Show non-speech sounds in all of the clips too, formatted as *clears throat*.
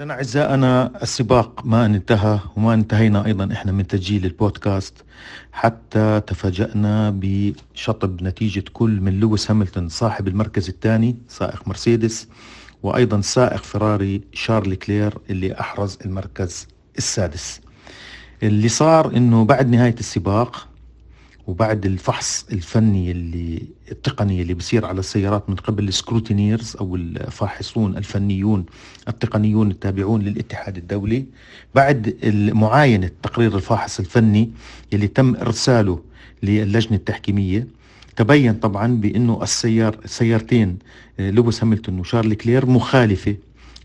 إذا أعزائنا السباق ما أن انتهى وما انتهينا أيضا إحنا من تسجيل البودكاست حتى تفاجأنا بشطب نتيجة كل من لويس هاملتون صاحب المركز الثاني سائق مرسيدس وأيضا سائق فراري شارل كلير اللي أحرز المركز السادس اللي صار أنه بعد نهاية السباق وبعد الفحص الفني اللي التقني اللي بصير على السيارات من قبل السكروتينيرز او الفاحصون الفنيون التقنيون التابعون للاتحاد الدولي بعد معاينه تقرير الفاحص الفني اللي تم ارساله للجنه التحكيميه تبين طبعا بانه السيار السيارتين آه، لويس هاملتون وشارل كلير مخالفه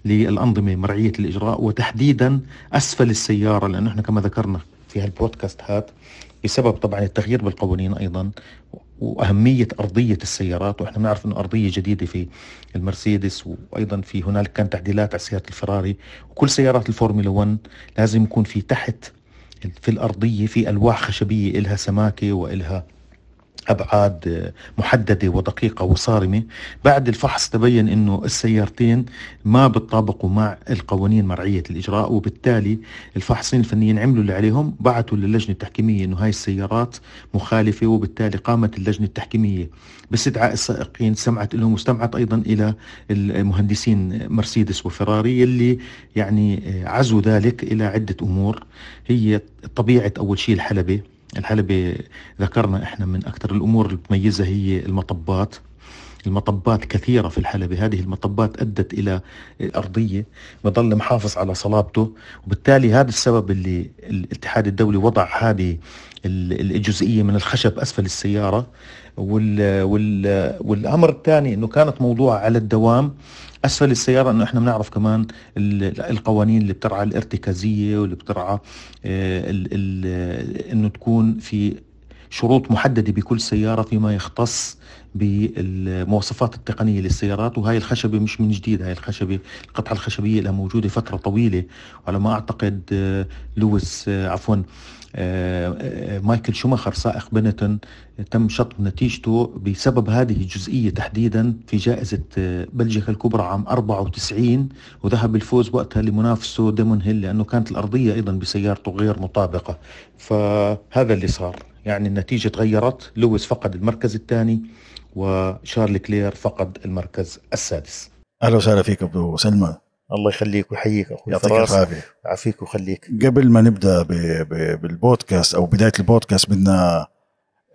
للانظمه مرعيه الاجراء وتحديدا اسفل السياره لانه احنا كما ذكرنا في هالبودكاست هات بسبب طبعا التغيير بالقوانين ايضا واهميه ارضيه السيارات واحنا بنعرف انه ارضيه جديده في المرسيدس وايضا في هنالك كان تعديلات على سياره الفراري وكل سيارات الفورمولا 1 لازم يكون في تحت في الارضيه في الواح خشبيه الها سماكه والها ابعاد محدده ودقيقه وصارمه بعد الفحص تبين انه السيارتين ما بتطابقوا مع القوانين مرعيه الاجراء وبالتالي الفحصين الفنيين عملوا اللي عليهم بعثوا للجنه التحكيميه انه هاي السيارات مخالفه وبالتالي قامت اللجنه التحكيميه باستدعاء السائقين سمعت لهم واستمعت ايضا الى المهندسين مرسيدس وفراري اللي يعني عزوا ذلك الى عده امور هي طبيعه اول شيء الحلبه الحلبة ذكرنا احنا من اكثر الامور اللي بتميزها هي المطبات المطبات كثيرة في الحلبة هذه المطبات أدت إلى أرضية بظل محافظ على صلابته وبالتالي هذا السبب اللي الاتحاد الدولي وضع هذه الجزئية من الخشب أسفل السيارة وال وال والأمر الثاني أنه كانت موضوعة على الدوام اسفل السياره انه احنا بنعرف كمان القوانين اللي بترعى الارتكازيه واللي بترعى آه، انه تكون في شروط محددة بكل سيارة فيما يختص بالمواصفات التقنية للسيارات وهي الخشبة مش من جديد هاي الخشبة القطعة الخشبية لها موجودة فترة طويلة وعلى ما أعتقد آه، لويس آه، عفوا آه، آه، مايكل شوماخر سائق بنتون تم شطب نتيجته بسبب هذه الجزئية تحديدا في جائزة آه، بلجيكا الكبرى عام 94 وذهب الفوز وقتها لمنافسه ديمون هيل لأنه كانت الأرضية أيضا بسيارته غير مطابقة فهذا اللي صار يعني النتيجة تغيرت لويس فقد المركز الثاني وشارل كلير فقد المركز السادس أهلا وسهلا فيك أبو سلمى الله يخليك ويحييك اخوي يعطيك العافيه يعافيك ويخليك قبل ما نبدا بالبودكاست او بدايه البودكاست بدنا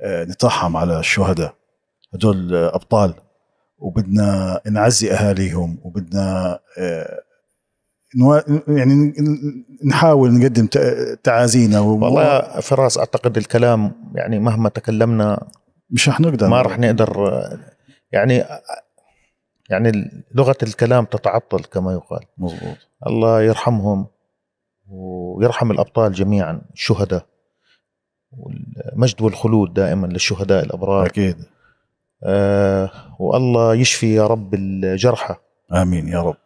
آه، نترحم على الشهداء هدول آه، ابطال وبدنا نعزي اهاليهم وبدنا آه، يعني نحاول نقدم تعازينا و... والله فراس اعتقد الكلام يعني مهما تكلمنا مش رح نقدر ما رح نقدر يعني يعني لغه الكلام تتعطل كما يقال مزبوط. الله يرحمهم ويرحم الابطال جميعا الشهداء والمجد والخلود دائما للشهداء الابرار اكيد آه والله يشفي يا رب الجرحى امين يا رب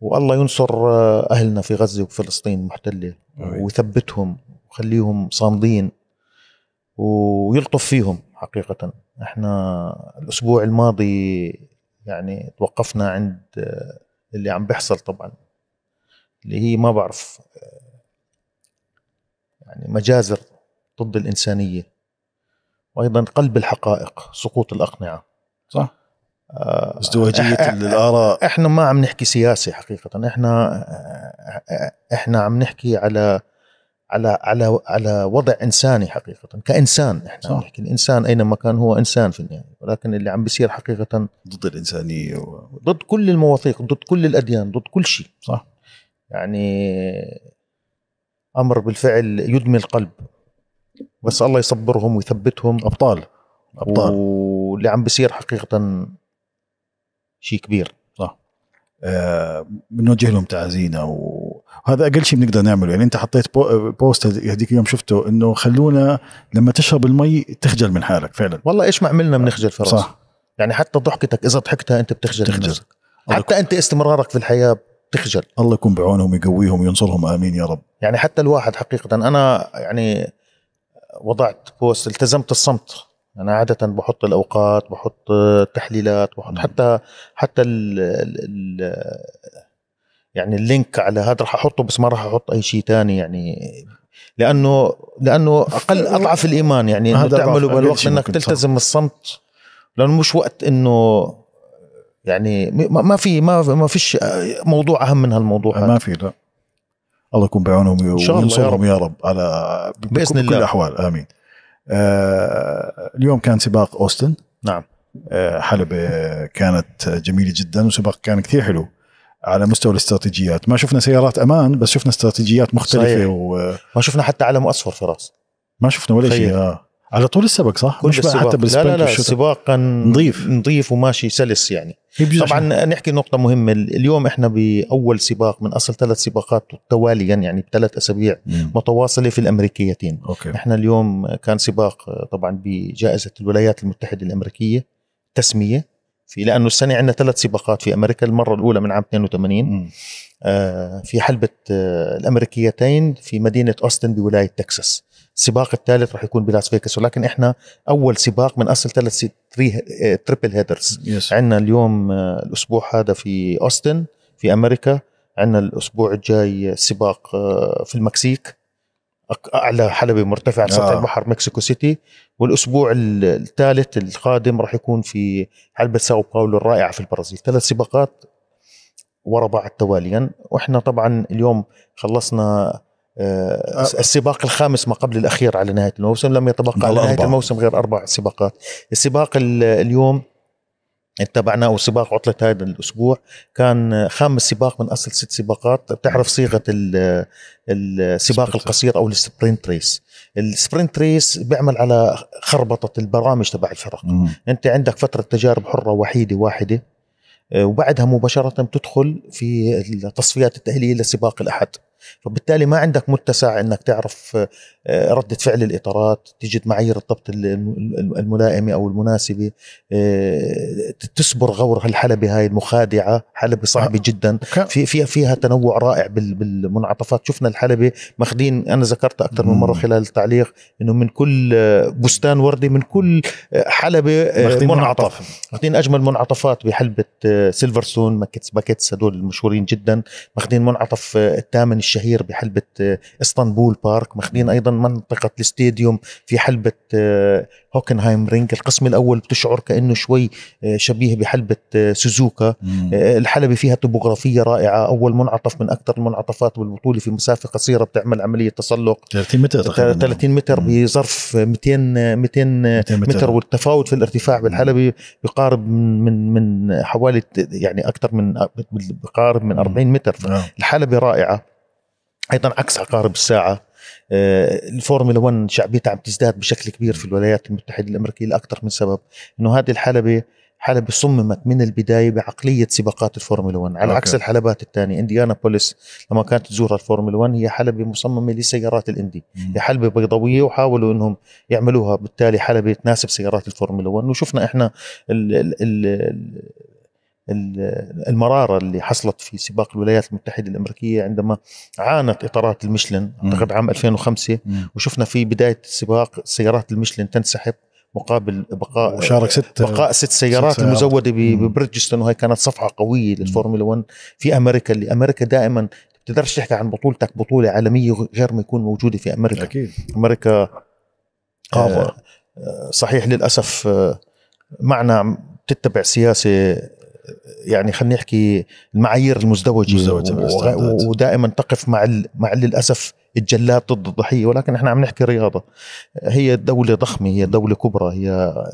والله ينصر اهلنا في غزه وفلسطين المحتله ويثبتهم ويخليهم صامدين ويلطف فيهم حقيقه احنا الاسبوع الماضي يعني توقفنا عند آه، اللي عم بيحصل طبعا اللي هي ما بعرف آه، يعني مجازر ضد الإنسانية وأيضا قلب الحقائق سقوط الأقنعة صح آه، ازدواجية الآراء احنا ما عم نحكي سياسة حقيقة احنا احنا عم نحكي على على على على وضع انساني حقيقه كانسان احنا صح. نحكي الانسان اينما كان هو انسان في النهايه ولكن اللي عم بيصير حقيقه ضد الانسانيه و... ضد كل المواثيق ضد كل الاديان ضد كل شيء صح يعني امر بالفعل يدمي القلب بس الله يصبرهم ويثبتهم ابطال ابطال واللي عم بيصير حقيقه شيء كبير صح بنوجه آه، لهم تعازينا و وهذا اقل شيء بنقدر نعمله يعني انت حطيت بوست هذيك اليوم شفته انه خلونا لما تشرب المي تخجل من حالك فعلا والله ايش ما عملنا بنخجل فراس صح يعني حتى ضحكتك اذا ضحكتها انت بتخجل تخجل حتى انت استمرارك في الحياه بتخجل الله يكون بعونهم يقويهم وينصرهم امين يا رب يعني حتى الواحد حقيقه انا يعني وضعت بوست التزمت الصمت انا عاده بحط الاوقات بحط التحليلات بحط نعم. حتى حتى ال ال يعني اللينك على هذا راح احطه بس ما راح احط اي شيء ثاني يعني لانه لانه اقل اضعف الايمان يعني انه تعمله بالوقت انك تلتزم الصمت لانه مش وقت انه يعني ما في ما ما فيش موضوع اهم من هالموضوع هذا ما في لا الله يكون بعونهم وينصرهم يا, يا رب على باذن الله بكل الاحوال امين آه اليوم كان سباق اوستن نعم آه حلبة كانت جميلة جدا وسباق كان كثير حلو على مستوى الاستراتيجيات ما شفنا سيارات امان بس شفنا استراتيجيات مختلفه صحيح. و... ما شفنا حتى علم اصفر فراس ما شفنا ولا شيء آه. على طول السبق صح كل مش السباق. حتى لا لا لا السباق كان نظيف نظيف وماشي سلس يعني طبعا نحكي نقطه مهمه اليوم احنا باول سباق من اصل ثلاث سباقات تواليا يعني بثلاث اسابيع مم. متواصله في الامريكيتين أوكي. احنا اليوم كان سباق طبعا بجائزه الولايات المتحده الامريكيه تسميه في لانه السنه عندنا ثلاث سباقات في امريكا المره الاولى من عام 82 آه في حلبه آه الامريكيتين في مدينه اوستن بولايه تكساس السباق الثالث راح يكون بلاس فيغاس ولكن احنا اول سباق من اصل ثلاث تريبل هيدرز آه، عندنا اليوم آه الاسبوع هذا في اوستن في امريكا عندنا الاسبوع الجاي سباق آه، في المكسيك اعلى حلبه مرتفع على سطح آه. البحر مكسيكو سيتي والاسبوع الثالث القادم راح يكون في حلبه ساو باولو الرائعه في البرازيل ثلاث سباقات ورا بعض تواليا واحنا طبعا اليوم خلصنا آه، آه. السباق الخامس ما قبل الاخير على نهايه الموسم لم يتبقى على نهايه الموسم غير اربع سباقات السباق اليوم اتبعناه وسباق عطلة هذا الأسبوع كان خامس سباق من أصل ست سباقات بتعرف صيغة السباق القصير أو السبرنت ريس السبرنت ريس بيعمل على خربطة البرامج تبع الفرق أنت عندك فترة تجارب حرة وحيدة واحدة آه، وبعدها مباشرة بتدخل في التصفيات التأهيلية لسباق الأحد فبالتالي ما عندك متسع انك تعرف آه، ردة فعل الاطارات تجد معايير الضبط الملائمة او المناسبة آه، تسبر غور هالحلبة هاي المخادعة حلبة صعبة آه، جدا في فيها فيها تنوع رائع بالمنعطفات شفنا الحلبة ماخذين انا ذكرت اكثر من مرة خلال التعليق انه من كل بستان وردي من كل حلبة منعطف ماخذين اجمل منعطفات بحلبة سيلفرسون ماكتس باكيتس هدول المشهورين جدا ماخذين منعطف الثامن الشهير بحلبة آه، اسطنبول بارك ماخذين أيضا منطقة الاستاديوم في حلبة آه، هوكنهايم رينج القسم الأول بتشعر كأنه شوي آه، شبيه بحلبة سوزوكا الحلبة فيها توبوغرافية رائعة أول منعطف من أكثر المنعطفات بالبطولة في مسافة قصيرة بتعمل عملية تسلق 30 متر 30 متر بظرف 200 200 متر, متر والتفاوت في الارتفاع بالحلبة بقارب من من حوالي يعني أكثر من بقارب من 40 متر الحلبة رائعة ايضا عكس عقارب الساعه آه، الفورمولا 1 شعبيتها عم تزداد بشكل كبير في الولايات المتحده الامريكيه لاكثر من سبب انه هذه الحلبه حلبة صممت من البداية بعقلية سباقات الفورمولا 1 على أوكي. عكس الحلبات الثانية انديانا بوليس لما كانت تزور الفورمولا 1 هي حلبة مصممة لسيارات الاندي هي حلبة بيضاوية وحاولوا انهم يعملوها بالتالي حلبة تناسب سيارات الفورمولا 1 وشفنا احنا ال ال ال المراره اللي حصلت في سباق الولايات المتحده الامريكيه عندما عانت اطارات المشلن اعتقد عام 2005 وشفنا في بدايه السباق سيارات المشلن تنسحب مقابل بقاء وشارك ست بقاء ست سيارات, ست سيارات. المزوده ببريدجستون وهي كانت صفحه قويه للفورمولا 1 في امريكا اللي امريكا دائما بتقدرش تحكي عن بطولتك بطوله عالميه غير ما يكون موجوده في امريكا اكيد امريكا آه صحيح للاسف آه، معنا تتبع سياسه يعني خلينا نحكي المعايير المزدوجه مزدوجة ودائما تقف مع مع للاسف الجلاد ضد الضحيه ولكن احنا عم نحكي رياضه هي دوله ضخمه هي دوله كبرى هي آه،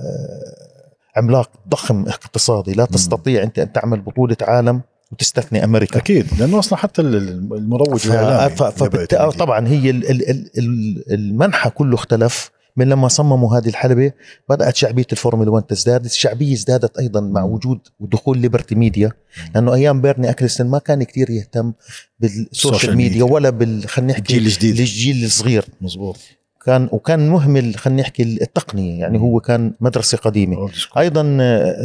عملاق ضخم اقتصادي لا تستطيع انت ان تعمل بطوله عالم وتستثني امريكا اكيد لانه اصلا حتى المروج الاعلامي ف... فبت... طبعا هي ال... ال... المنحى كله اختلف من لما صمموا هذه الحلبة بدأت شعبية الفورمولا 1 تزداد الشعبية ازدادت أيضا مع وجود ودخول ليبرتي ميديا لأنه أيام بيرني أكريستن ما كان كتير يهتم بالسوشيال ميديا ولا بال خلينا نحكي الجيل الجديد الجيل الصغير مزبوط كان وكان مهمل خلينا نحكي التقنيه يعني هو كان مدرسه قديمه ايضا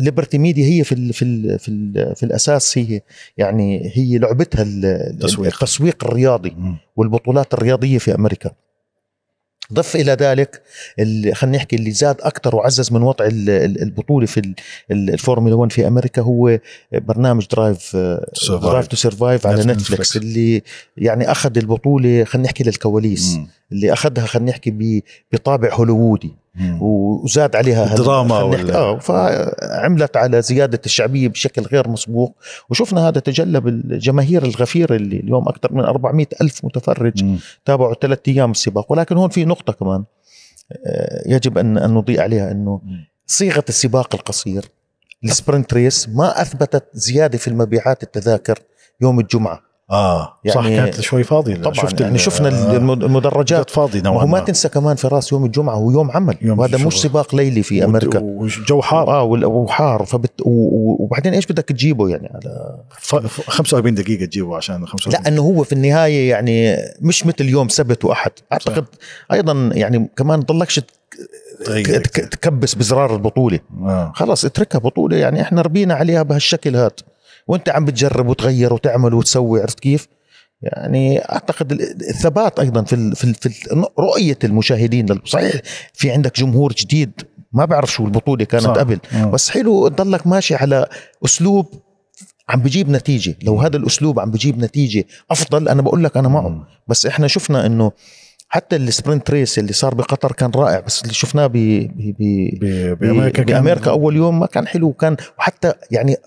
ليبرتي آه، ميديا هي في الـ في الـ في, الـ في الاساس هي يعني هي لعبتها التسويق, التسويق الرياضي والبطولات الرياضيه في امريكا ضف الى ذلك خلينا نحكي اللي زاد اكثر وعزز من وضع البطوله في الفورمولا 1 في امريكا هو برنامج درايف درايف تو سرفايف على نتفلكس اللي يعني اخذ البطوله خلينا نحكي للكواليس اللي اخذها خلينا نحكي بطابع هوليوودي وزاد عليها الدراما ولا اه فعملت على زياده الشعبيه بشكل غير مسبوق وشفنا هذا تجلى بالجماهير الغفيره اللي اليوم اكثر من 400 الف متفرج مم. تابعوا ثلاث ايام السباق ولكن هون في نقطه كمان آه، يجب ان ان نضيء عليها انه صيغه السباق القصير السبرنت ريس ما اثبتت زياده في المبيعات التذاكر يوم الجمعه اه يعني صح كانت شوي فاضيه طبعا شفت يعني شفنا آه المدرجات فاضيه نوعا ما تنسى كمان فراس يوم الجمعه هو يوم عمل يوم وهذا مش سباق ليلي في امريكا والجو حار اه وحار فبت وبعدين ايش بدك تجيبه يعني على 45 دقيقه تجيبه عشان 45 لا انه هو في النهايه يعني مش مثل يوم سبت واحد اعتقد صح. ايضا يعني كمان ضلكش تكبس بزرار البطوله آه. خلاص اتركها بطوله يعني احنا ربينا عليها بهالشكل هذا وانت عم بتجرب وتغير وتعمل وتسوي عرفت كيف؟ يعني اعتقد الثبات ايضا في في, في رؤيه المشاهدين صحيح في عندك جمهور جديد ما بعرف شو البطوله كانت صح. قبل مم. بس حلو تضلك ماشي على اسلوب عم بجيب نتيجه لو هذا الاسلوب عم بجيب نتيجه افضل انا بقول لك انا معه بس احنا شفنا انه حتى السبرنت ريس اللي صار بقطر كان رائع بس اللي شفناه ب ب ب بامريكا, بأمريكا اول يوم ما كان حلو وكان وحتى يعني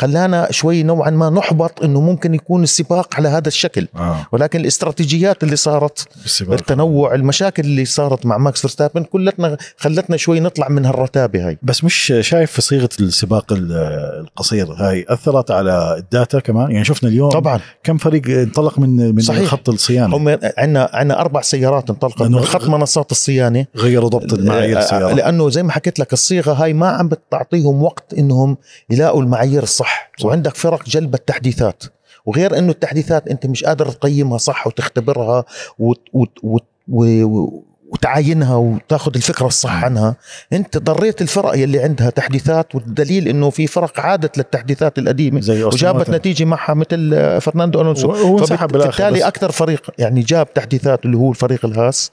خلانا شوي نوعا ما نحبط انه ممكن يكون السباق على هذا الشكل آه. ولكن الاستراتيجيات اللي صارت السباق. التنوع المشاكل اللي صارت مع ماكس فيرستابن كلتنا خلتنا شوي نطلع من هالرتابه هاي بس مش شايف في صيغه السباق القصير هاي اثرت على الداتا كمان يعني شفنا اليوم طبعا كم فريق انطلق من من صحيح. خط الصيانه هم عندنا عندنا اربع سيارات انطلقت من خط منصات الصيانه غيروا ضبط المعايير آه، السياره لانه زي ما حكيت لك الصيغه هاي ما عم بتعطيهم وقت انهم يلاقوا المعايير الصح صح وعندك فرق جلب التحديثات وغير انه التحديثات انت مش قادر تقيمها صح وتختبرها وت وت وت وتعاينها وتاخذ الفكره الصح عنها انت ضريت الفرق يلي عندها تحديثات والدليل انه في فرق عادت للتحديثات القديمه زي وجابت مثل. نتيجه معها مثل فرناندو الونسو فبالتالي اكثر فريق يعني جاب تحديثات اللي هو الفريق الهاس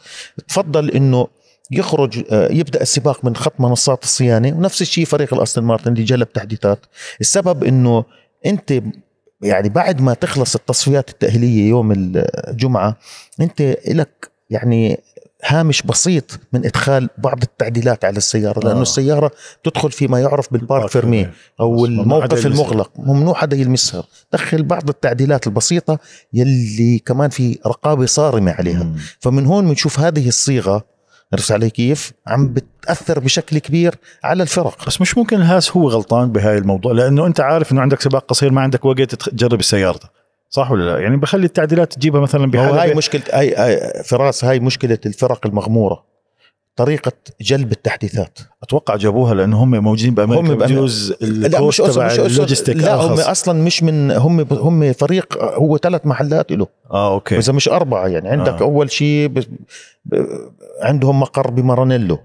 تفضل انه يخرج آه، يبدا السباق من خط منصات الصيانه ونفس الشيء فريق الاستون مارتن اللي جلب تحديثات السبب انه انت يعني بعد ما تخلص التصفيات التأهيلية يوم الجمعة أنت لك يعني هامش بسيط من ادخال بعض التعديلات على السياره لانه آه. السياره تدخل فيما يعرف بالبارك فيرمي او الموقف المغلق ممنوع حدا يلمسها دخل بعض التعديلات البسيطه يلي كمان في رقابه صارمه عليها مم. فمن هون بنشوف هذه الصيغه عرفت علي كيف؟ عم بتاثر بشكل كبير على الفرق بس مش ممكن الهاس هو غلطان بهاي الموضوع لانه انت عارف انه عندك سباق قصير ما عندك وقت تجرب السيارة صح ولا لا؟ يعني بخلي التعديلات تجيبها مثلا بحالة هاي مشكلة هاي, فراس هاي مشكلة الفرق المغمورة طريقه جلب التحديثات اتوقع جابوها لان هم موجودين بامريكا هم بجوز لا مش مش لا هم اصلا مش من هم هم فريق هو ثلاث محلات له اه اوكي اذا مش اربعه يعني عندك آه. اول شيء ب... ب... عندهم مقر بمارانيلو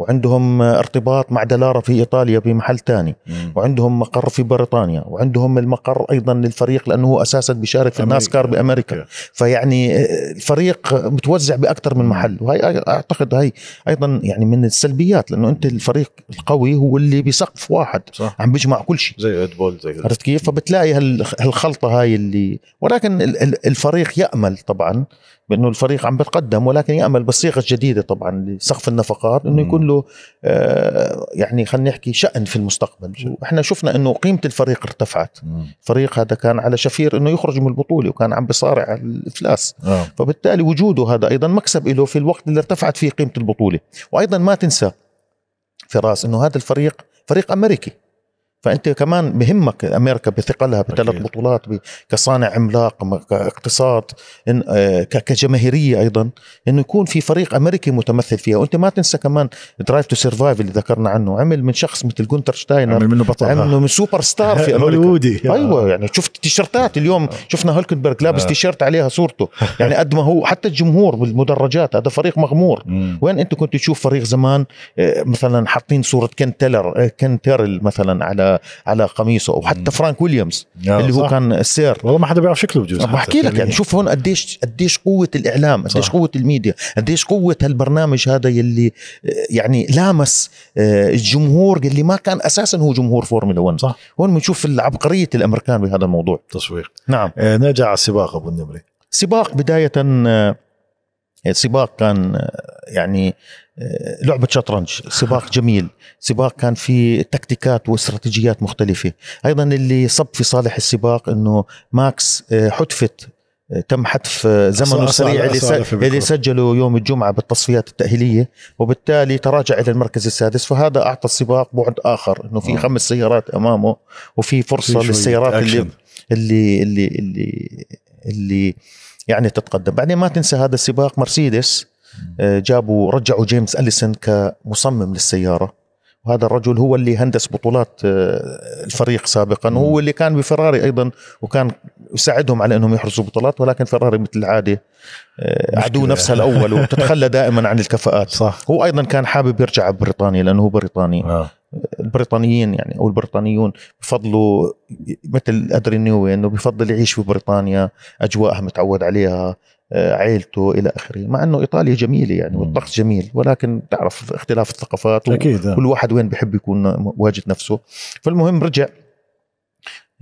وعندهم ارتباط مع دلارة في إيطاليا بمحل ثاني وعندهم مقر في بريطانيا وعندهم المقر أيضا للفريق لأنه هو أساسا بيشارك في الناسكار بأمريكا فيعني آه، الفريق متوزع بأكثر من محل وهي أعتقد هاي أيضا يعني من السلبيات لأنه أنت الفريق القوي هو اللي بسقف واحد صح. عم بيجمع كل شيء زي بول زي عرفت كيف فبتلاقي هالخلطة هاي اللي ولكن الفريق يأمل طبعا بانه الفريق عم بتقدم ولكن يامل بالصيغه الجديده طبعا لسقف النفقات انه يكون له آه، يعني خلينا نحكي شان في المستقبل واحنا شفنا انه قيمه الفريق ارتفعت الفريق هذا كان على شفير انه يخرج من البطوله وكان عم بصارع الافلاس آه. فبالتالي وجوده هذا ايضا مكسب له في الوقت اللي ارتفعت فيه قيمه البطوله وايضا ما تنسى فراس انه هذا الفريق فريق امريكي فانت كمان بهمك امريكا بثقلها بثلاث بطولات كصانع عملاق كاقتصاد آه، كجماهيريه ايضا انه يكون في فريق امريكي متمثل فيها وانت ما تنسى كمان درايف تو سرفايف اللي ذكرنا عنه عمل من شخص مثل جونتر شتاينر عمل منه بطل عمل من سوبر ستار في *laughs* امريكا هوليوودي ايوه يعني شفت تيشرتات اليوم آه. شفنا هولكنبرغ لابس آه. تيشرت عليها صورته *laughs* يعني قد ما هو حتى الجمهور بالمدرجات هذا فريق مغمور وين انت كنت تشوف فريق زمان مثلا حاطين صوره كنتلر كنتر مثلا على على على قميصه وحتى فرانك ويليامز آه، اللي صح. هو كان السير والله ما حدا بيعرف شكله بجوز بحكي لك يعني شوف هون قديش قديش قوه الاعلام قديش صح. قوه الميديا قديش قوه هالبرنامج هذا يلي آه، يعني لامس آه، الجمهور اللي ما كان اساسا هو جمهور فورمولا 1 صح هون بنشوف عبقريه الامريكان بهذا الموضوع تسويق نعم نرجع على السباق ابو النمري سباق بدايه يعني سباق كان يعني لعبة شطرنج سباق جميل سباق كان في تكتيكات واستراتيجيات مختلفة أيضا اللي صب في صالح السباق أنه ماكس آه، حتفت آه، تم حتف آه، زمنه السريع اللي, سجله يوم الجمعة بالتصفيات التأهيلية وبالتالي تراجع إلى المركز السادس فهذا أعطى السباق بعد آخر أنه في خمس سيارات أمامه وفي فرصة للسيارات اللي, اللي اللي اللي اللي, اللي يعني تتقدم بعدين ما تنسى هذا السباق مرسيدس آه، جابوا رجعوا جيمس اليسون كمصمم للسياره وهذا الرجل هو اللي هندس بطولات آه، الفريق سابقا وهو اللي كان بفراري ايضا وكان يساعدهم على انهم يحرزوا بطولات ولكن فراري مثل العاده آه، عدو نفسها الاول *laughs* وتتخلى دائما عن الكفاءات صح هو ايضا كان حابب يرجع بريطانيا لانه هو بريطاني آه. البريطانيين يعني او البريطانيون بفضلوا مثل ادري نيوي انه بفضل يعيش في بريطانيا اجواءها متعود عليها آه، عائلته الى اخره مع انه ايطاليا جميله يعني والطقس جميل ولكن تعرف اختلاف الثقافات اكيد آه. كل واحد وين بحب يكون واجد نفسه فالمهم رجع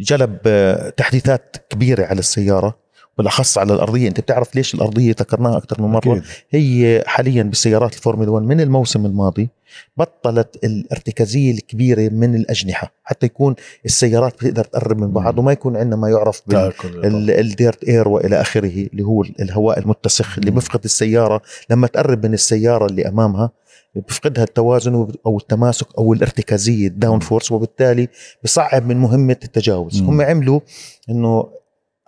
جلب آه، تحديثات كبيره على السياره بالاخص على الارضيه انت بتعرف ليش الارضيه ذكرناها اكثر من مره أكيد. هي حاليا بالسيارات الفورمولا 1 من الموسم الماضي بطلت الارتكازيه الكبيره من الاجنحه حتى يكون السيارات بتقدر تقرب من بعض وما يكون عندنا ما يعرف بالديرت اير والى اخره اللي هو الهواء المتسخ اللي بفقد السياره لما تقرب من السياره اللي امامها بفقدها التوازن او التماسك او الارتكازيه الداون فورس وبالتالي بصعب من مهمه التجاوز هم عملوا انه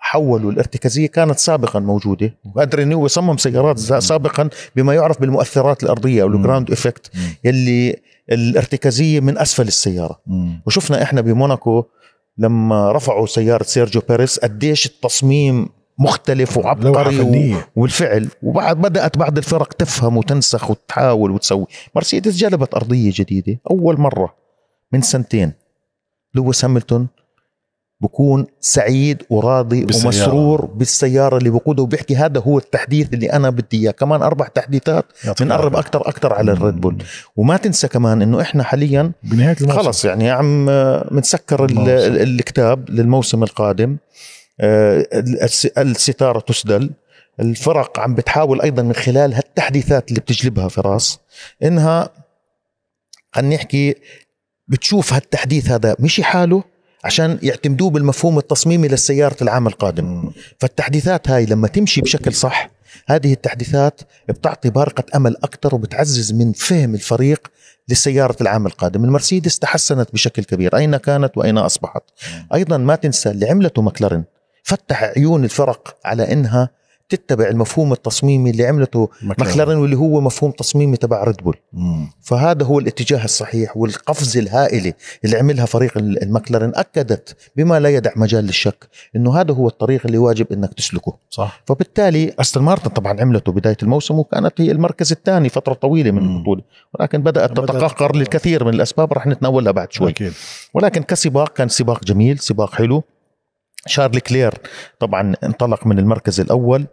حولوا الارتكازيه كانت سابقا موجوده وادري هو صمم سيارات سابقا بما يعرف بالمؤثرات الارضيه او الجراوند افكت يلي الارتكازيه من اسفل السياره وشفنا احنا بموناكو لما رفعوا سياره سيرجيو بيريس قديش التصميم مختلف وعبقري والفعل وبعد بدات بعض الفرق تفهم وتنسخ وتحاول وتسوي مرسيدس جلبت ارضيه جديده اول مره من سنتين لويس هاملتون بكون سعيد وراضي بالسيارة. ومسرور بالسياره اللي بقودها وبيحكي هذا هو التحديث اللي انا بدي اياه كمان اربع تحديثات بنقرب اكثر اكثر على الريد بول وما تنسى كمان انه احنا حاليا بنهايه الموسم خلص يعني عم بنسكر آه، الكتاب للموسم القادم آه، الستاره تسدل الفرق عم بتحاول ايضا من خلال هالتحديثات اللي بتجلبها فراس انها خلينا نحكي بتشوف هالتحديث هذا مشي حاله عشان يعتمدوه بالمفهوم التصميمي للسيارة العام القادم فالتحديثات هاي لما تمشي بشكل صح هذه التحديثات بتعطي بارقة أمل أكثر وبتعزز من فهم الفريق لسيارة العام القادم المرسيدس تحسنت بشكل كبير أين كانت وأين أصبحت أيضا ما تنسى اللي عملته مكلارن فتح عيون الفرق على أنها تتبع المفهوم التصميمي اللي عملته مكلارن واللي هو مفهوم تصميمي تبع ريد بول فهذا هو الاتجاه الصحيح والقفز الهائله اللي عملها فريق المكلارن اكدت بما لا يدع مجال للشك انه هذا هو الطريق اللي واجب انك تسلكه صح فبالتالي استون مارتن طبعا عملته بدايه الموسم وكانت هي المركز الثاني فتره طويله من البطوله ولكن بدات تتقهقر للكثير من الاسباب راح نتناولها بعد شوي أكيد. ولكن كسباق كان سباق جميل سباق حلو شارل كلير طبعا انطلق من المركز الاول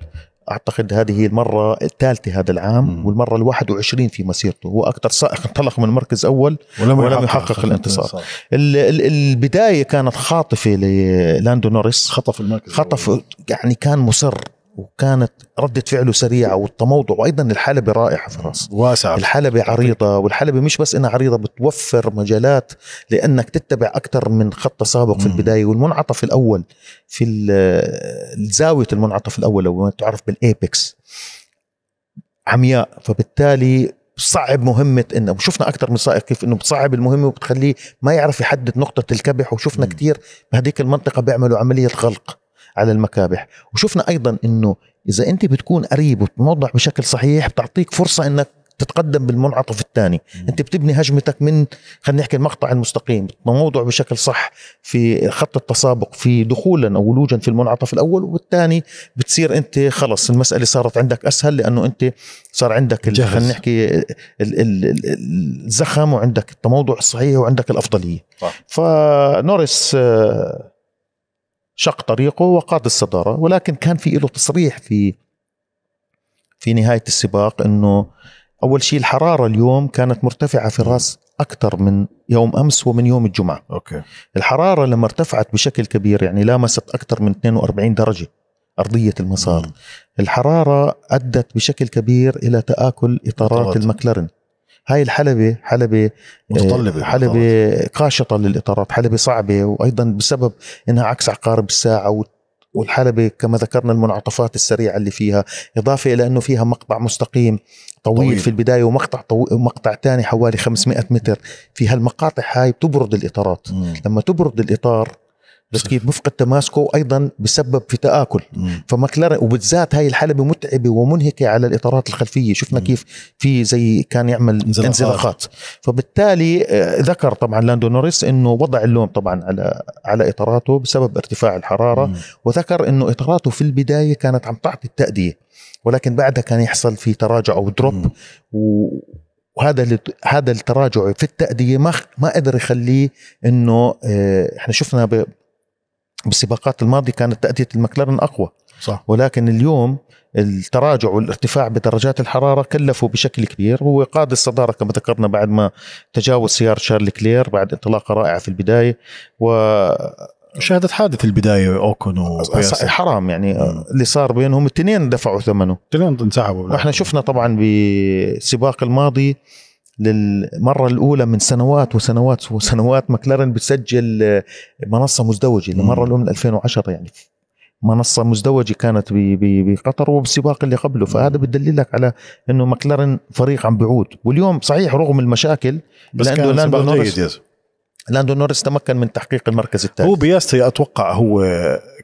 اعتقد هذه هي المره الثالثه هذا العام والمره الواحد 21 في مسيرته هو اكثر سائق انطلق من المركز الاول ولم, ولم يحقق الانتصار البدايه كانت خاطفه للاندو نوريس خطف المركز خطف يعني كان مصر وكانت ردة فعله سريعة والتموضع وأيضا الحلبة رائعة فراس واسعة الحلبة عريضة والحلبة مش بس إنها عريضة بتوفر مجالات لأنك تتبع أكثر من خط سابق في البداية والمنعطف الأول في زاوية المنعطف الأول لو تعرف بالإيبكس عمياء فبالتالي صعب مهمة انه وشفنا اكثر من سائق كيف انه بصعب المهمة وبتخليه ما يعرف يحدد نقطة الكبح وشفنا كثير بهذيك المنطقة بيعملوا عملية غلق على المكابح وشفنا ايضا انه اذا انت بتكون قريب وتوضح بشكل صحيح بتعطيك فرصه انك تتقدم بالمنعطف الثاني انت بتبني هجمتك من خلينا نحكي المقطع المستقيم تموضع بشكل صح في خط التسابق في دخولا او ولوجا في المنعطف الاول والثاني بتصير انت خلص المساله صارت عندك اسهل لانه انت صار عندك خلينا نحكي الزخم وعندك التموضع الصحيح وعندك الافضليه فنورس آه، شق طريقه وقاد الصداره ولكن كان في له تصريح في في نهايه السباق انه اول شيء الحراره اليوم كانت مرتفعه في الراس اكثر من يوم امس ومن يوم الجمعه اوكي الحراره لما ارتفعت بشكل كبير يعني لامست اكثر من 42 درجه ارضيه المسار الحراره ادت بشكل كبير الى تاكل اطارات المكلرن هاي الحلبة حلبة آه، متطلبة حلبة قاشطة للإطارات حلبة صعبة وأيضا بسبب إنها عكس عقارب الساعة والحلبة كما ذكرنا المنعطفات السريعة اللي فيها إضافة إلى أنه فيها مقطع مستقيم طويل, طويل. في البداية ومقطع طويل مقطع تاني حوالي 500 متر في هالمقاطع هاي بتبرد الإطارات م. لما تبرد الإطار بس كيف مفقد تماسكه ايضا بسبب في تاكل فماكلارين وبالذات هاي الحلبه متعبه ومنهكه على الاطارات الخلفيه شفنا مم. كيف في زي كان يعمل انزلاقات فبالتالي آه، ذكر طبعا لاندو نوريس انه وضع اللوم طبعا على على اطاراته بسبب ارتفاع الحراره مم. وذكر انه اطاراته في البدايه كانت عم تعطي التاديه ولكن بعدها كان يحصل في تراجع او دروب و وهذا هذا التراجع في التأدية ما ما قدر يخليه انه آه، احنا شفنا بالسباقات الماضيه كانت تأدية المكلارن أقوى صح. ولكن اليوم التراجع والارتفاع بدرجات الحراره كلفوا بشكل كبير هو قاد الصداره كما ذكرنا بعد ما تجاوز سياره شارل كلير بعد انطلاقه رائعه في البدايه و شهادة حادث البداية أوكن و حرام يعني اللي صار بينهم الاثنين دفعوا ثمنه الاثنين انسحبوا احنا شفنا طبعا بسباق الماضي للمرة الأولى من سنوات وسنوات وسنوات مكلارن بتسجل آه، منصة مزدوجة للمرة الأولى من 2010 يعني منصة مزدوجة كانت بقطر وبالسباق اللي قبله فهذا بتدللك على أنه مكلارن فريق عم بعود واليوم صحيح رغم المشاكل بس لأنه لاندو نورس لاندو نورس تمكن من تحقيق المركز الثالث هو بياستي أتوقع هو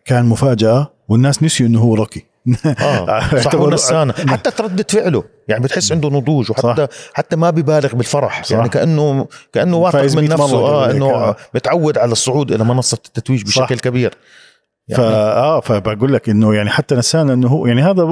كان مفاجأة والناس نسيوا أنه هو روكي اه *laughs* صح حتى تردد فعله يعني بتحس عنده نضوج وحتى صح. حتى ما ببالغ بالفرح صح. يعني كانه كانه واثق من نفسه اه انه آه. متعود على الصعود الى منصه التتويج بشكل صح. كبير يعني. ف اه فبقول لك انه يعني حتى نسانا انه هو يعني هذا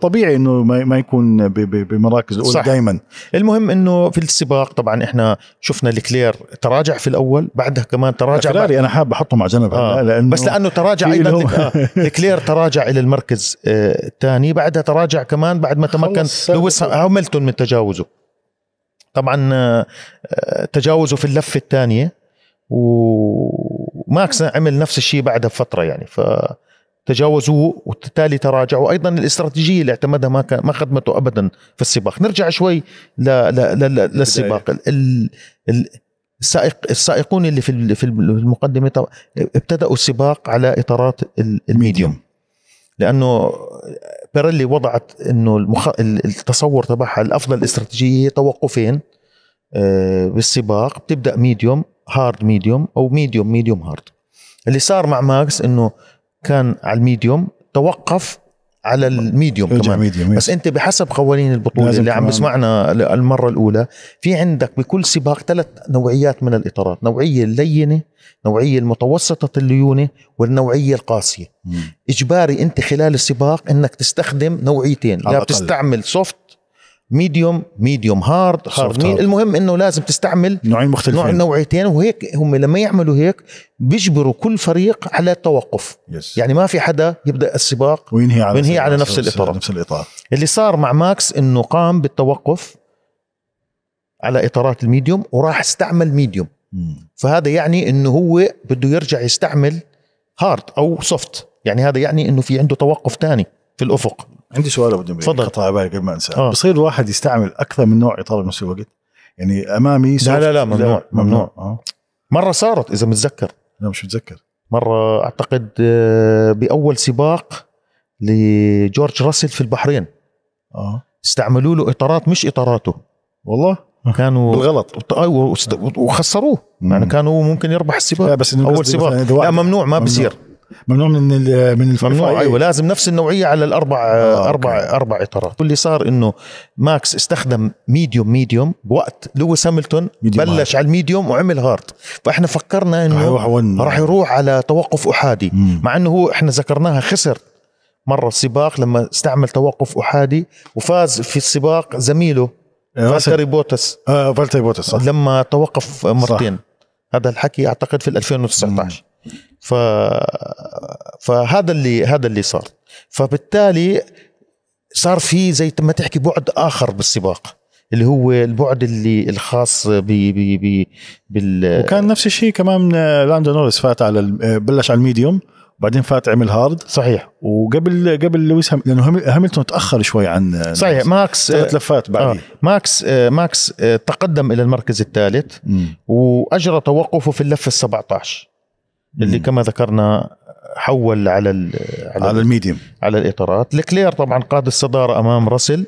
طبيعي انه ما يكون بمراكز الاولى دائما المهم انه في السباق طبعا احنا شفنا الكلير تراجع في الاول بعدها كمان تراجع فراري انا حاب احطه مع جنب آه لأنه بس لانه تراجع ايضا آه الكلير *laughs* تراجع الى المركز آه، الثاني آه بعدها تراجع كمان بعد ما تمكن لويس هاملتون من تجاوزه طبعا آه, آه، تجاوزه في اللفه الثانيه وماكس عمل نفس الشيء بعدها بفتره يعني ف تجاوزوه وبالتالي تراجعوا ايضا الاستراتيجيه اللي اعتمدها ما كان ما خدمته ابدا في السباق نرجع شوي ل ل ل للسباق ال ال السائق السائقون اللي في في المقدمه ابتداوا السباق على اطارات الميديوم لانه بيرلي وضعت انه المخ... التصور تبعها الافضل استراتيجيه توقفين آه، بالسباق بتبدا ميديوم هارد ميديوم او ميديوم ميديوم هارد اللي صار مع ماكس انه كان على الميديوم توقف على الميديوم كمان ميديوم. بس انت بحسب قوانين البطوله اللي عم بسمعنا المره الاولى في عندك بكل سباق ثلاث نوعيات من الاطارات نوعيه اللينه نوعيه المتوسطه الليونه والنوعيه القاسيه مم. اجباري انت خلال السباق انك تستخدم نوعيتين لا بتستعمل سوفت ميديوم ميديوم هارد هارد مين المهم انه لازم تستعمل نوعين مختلفين نوع نوعيتين وهيك هم لما يعملوا هيك بيجبروا كل فريق على التوقف يس. يعني ما في حدا يبدا السباق وينهي على, وينهي على نفس, نفس الاطار نفس الاطار اللي صار مع ماكس انه قام بالتوقف على اطارات الميديوم وراح استعمل ميديوم فهذا يعني انه هو بده يرجع يستعمل هارد او سوفت يعني هذا يعني انه في عنده توقف ثاني في الافق عندي سؤال ابو جنبي تفضل قطع بالي قبل ما آه. بصير الواحد يستعمل اكثر من نوع اطار بنفس الوقت يعني امامي لا لا لا ممنوع ممنوع, ممنوع. آه. مره صارت اذا متذكر لا مش متذكر مره اعتقد آه، باول سباق لجورج راسل في البحرين اه استعملوا له اطارات مش اطاراته والله كانوا بالغلط أيوة، آه. وخسروه يعني كانوا ممكن يربح السباق لا بس اول سباق لا ممنوع ما بصير ممنوع من من الفمنوع ايوه إيه. لازم نفس النوعيه على الاربع آه, آه، اربع أوكي. اربع اطارات واللي صار انه ماكس استخدم ميديوم ميديوم بوقت لويس هاملتون بلش هارد. على الميديوم وعمل هارد فاحنا فكرنا انه راح يروح على توقف احادي مم. مع انه هو احنا ذكرناها خسر مره السباق لما استعمل توقف احادي وفاز في السباق زميله آه، فالتري بوتس اه فالتري بوتس صح لما توقف مرتين صح. هذا الحكي اعتقد في 2019 مم. ف فهذا اللي هذا اللي صار فبالتالي صار في زي ما تحكي بعد اخر بالسباق اللي هو البعد اللي الخاص ب ب ب بال وكان نفس الشيء كمان آه، لاندو نورس فات على آه، بلش على الميديوم وبعدين فات عمل هارد صحيح وقبل قبل لويس هم... لانه هاملتون تاخر شوي عن آه، صحيح ماكس ثلاث لفات بعدين آه. ماكس آه ماكس آه تقدم الى المركز الثالث واجرى توقفه في اللفه ال 17 اللي كما ذكرنا حول على الـ على, على الميديم على الاطارات لكلير طبعا قاد الصداره امام راسل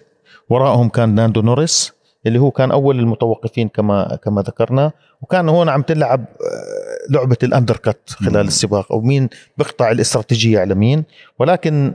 وراءهم كان ناندو نوريس اللي هو كان اول المتوقفين كما كما ذكرنا وكان هون عم تلعب آه، لعبه الاندر كت خلال مم. السباق او مين بيقطع الاستراتيجيه على مين ولكن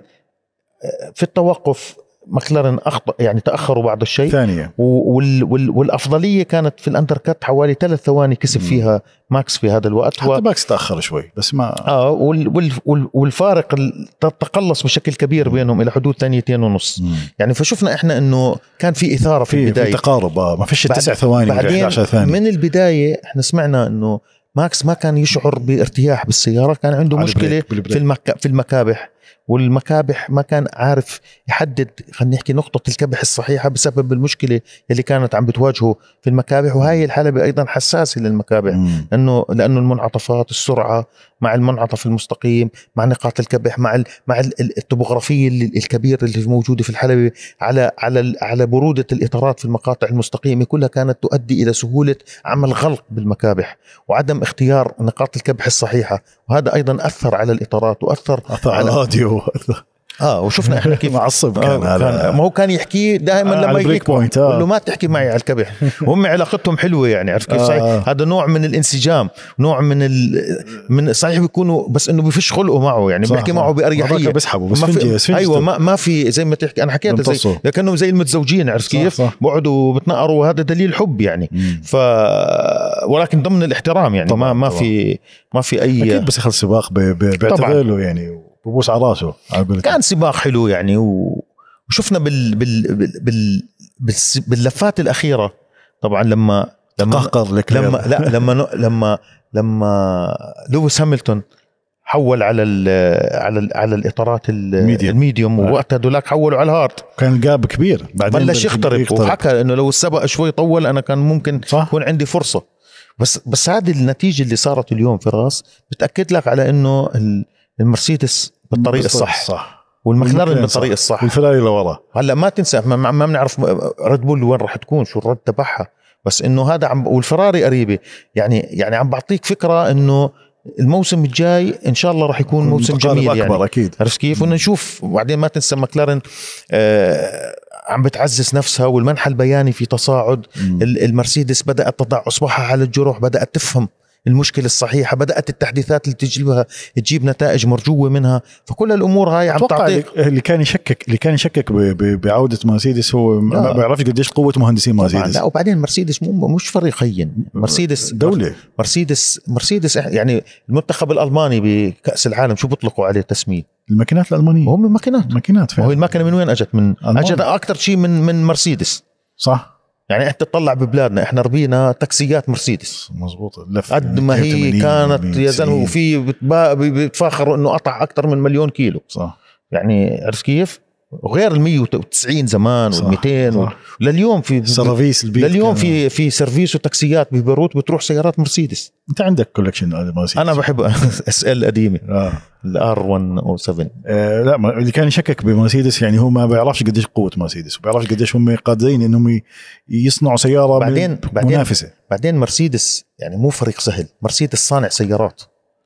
آه، في التوقف مكلارن اخطا يعني تاخروا بعض الشيء ثانيه وال وال والافضليه كانت في الاندر كات حوالي ثلاث ثواني كسب فيها ماكس في هذا الوقت حتى و... ماكس تاخر شوي بس ما اه وال وال وال والفارق تقلص بشكل كبير بينهم الى حدود ثانيتين ونص مم. يعني فشفنا احنا انه كان في اثاره في, في البدايه في تقارب آه، ما فيش بعد... تسع ثواني بعدين ثانيه من البدايه احنا سمعنا انه ماكس ما كان يشعر بارتياح بالسياره كان عنده مشكله في, المك... في المكابح والمكابح ما كان عارف يحدد خلينا نحكي نقطة الكبح الصحيحة بسبب المشكلة اللي كانت عم بتواجهه في المكابح وهي الحلبة أيضا حساسة للمكابح مم. لأنه لأنه المنعطفات السرعة مع المنعطف المستقيم مع نقاط الكبح مع مع الطبوغرافيه الكبيره اللي موجوده في الحلبه على على على بروده الاطارات في المقاطع المستقيمه كلها كانت تؤدي الى سهوله عمل غلق بالمكابح وعدم اختيار نقاط الكبح الصحيحه وهذا ايضا اثر على الاطارات واثر أثر على الراديو *laughs* اه وشفنا احنا كيف معصب *laughs* آه، كان هذا ما هو كان يحكي دائما آه لما يجيك بوينت آه. ما تحكي معي على الكبح وهم علاقتهم حلوه يعني عرفت كيف صحيح آه. هذا نوع من الانسجام نوع من ال... من صحيح بيكونوا بس انه بفش خلقه معه يعني بيحكي معه باريحيه بسحبه بس ما في... ايوه ما, ما في زي ما تحكي انا حكيت زي لكنهم زي المتزوجين عرفت كيف بقعدوا بتنقروا وهذا دليل حب يعني ف ولكن ضمن الاحترام يعني ما ما في ما في اي اكيد بس يخلص سباق له يعني ببوس على راسه كان سباق حلو يعني وشفنا بال بال بال, بال باللفات الاخيره طبعا لما لما قهقر لما لا لما لما لما لويس هاملتون حول على الـ على الـ على الاطارات الميديوم, الميديوم آه. ووقتها دولاك حولوا على الهارد كان الجاب كبير بعدين بلش يخترب وحكى انه لو السبق شوي طول انا كان ممكن صح. يكون عندي فرصه بس بس هذه النتيجه اللي صارت اليوم فراس بتاكد لك على انه المرسيدس بالطريق الصح صح والمكلارن بالطريق الصح والفراري لورا هلا ما تنسى ما بنعرف ريد بول وين راح تكون شو الرد تبعها بس انه هذا عم والفراري قريبه يعني يعني عم بعطيك فكره انه الموسم الجاي ان شاء الله راح يكون موسم جميل يعني. أكبر اكيد عرفت كيف؟ ونشوف وبعدين ما تنسى مكلارن آه عم بتعزز نفسها والمنحى البياني في تصاعد مم. المرسيدس بدات تضع اصبعها على الجروح بدات تفهم المشكله الصحيحه بدات التحديثات اللي تجلبها تجيب نتائج مرجوه منها فكل الامور هاي عم تعطي اللي كان يشكك اللي كان يشكك بعوده مرسيدس هو ما بيعرفش قديش قوه مهندسين مرسيدس لا وبعدين مرسيدس مو مش فريق هين مرسيدس دوله مرسيدس مرسيدس يعني المنتخب الالماني بكاس العالم شو بيطلقوا عليه تسميه الماكينات الالمانيه هم ماكينات ماكينات فعلا هو الماكينه من وين اجت من ألمانيا. اجت اكثر شيء من من مرسيدس صح يعني انت تطلع ببلادنا احنا ربينا تاكسيات مرسيدس مزبوط قد ما هي كانت يا زلمه وفي بيتفاخروا انه قطع اكثر من مليون كيلو صح يعني عرفت كيف؟ غير ال 190 زمان وال 200 لليوم في سرافيس البيت لليوم في في سيرفيس وتاكسيات ببيروت بتروح سيارات مرسيدس انت عندك كولكشن مرسيدس انا بحب اس *laughs* ال قديمه اه الار آه، 107 لا ما اللي كان يشكك بمرسيدس يعني هو ما بيعرفش قديش قوه مرسيدس ما بيعرفش قديش هم قادرين انهم يصنعوا سياره بعدين منافسه بعدين, بعدين مرسيدس يعني مو فريق سهل مرسيدس صانع سيارات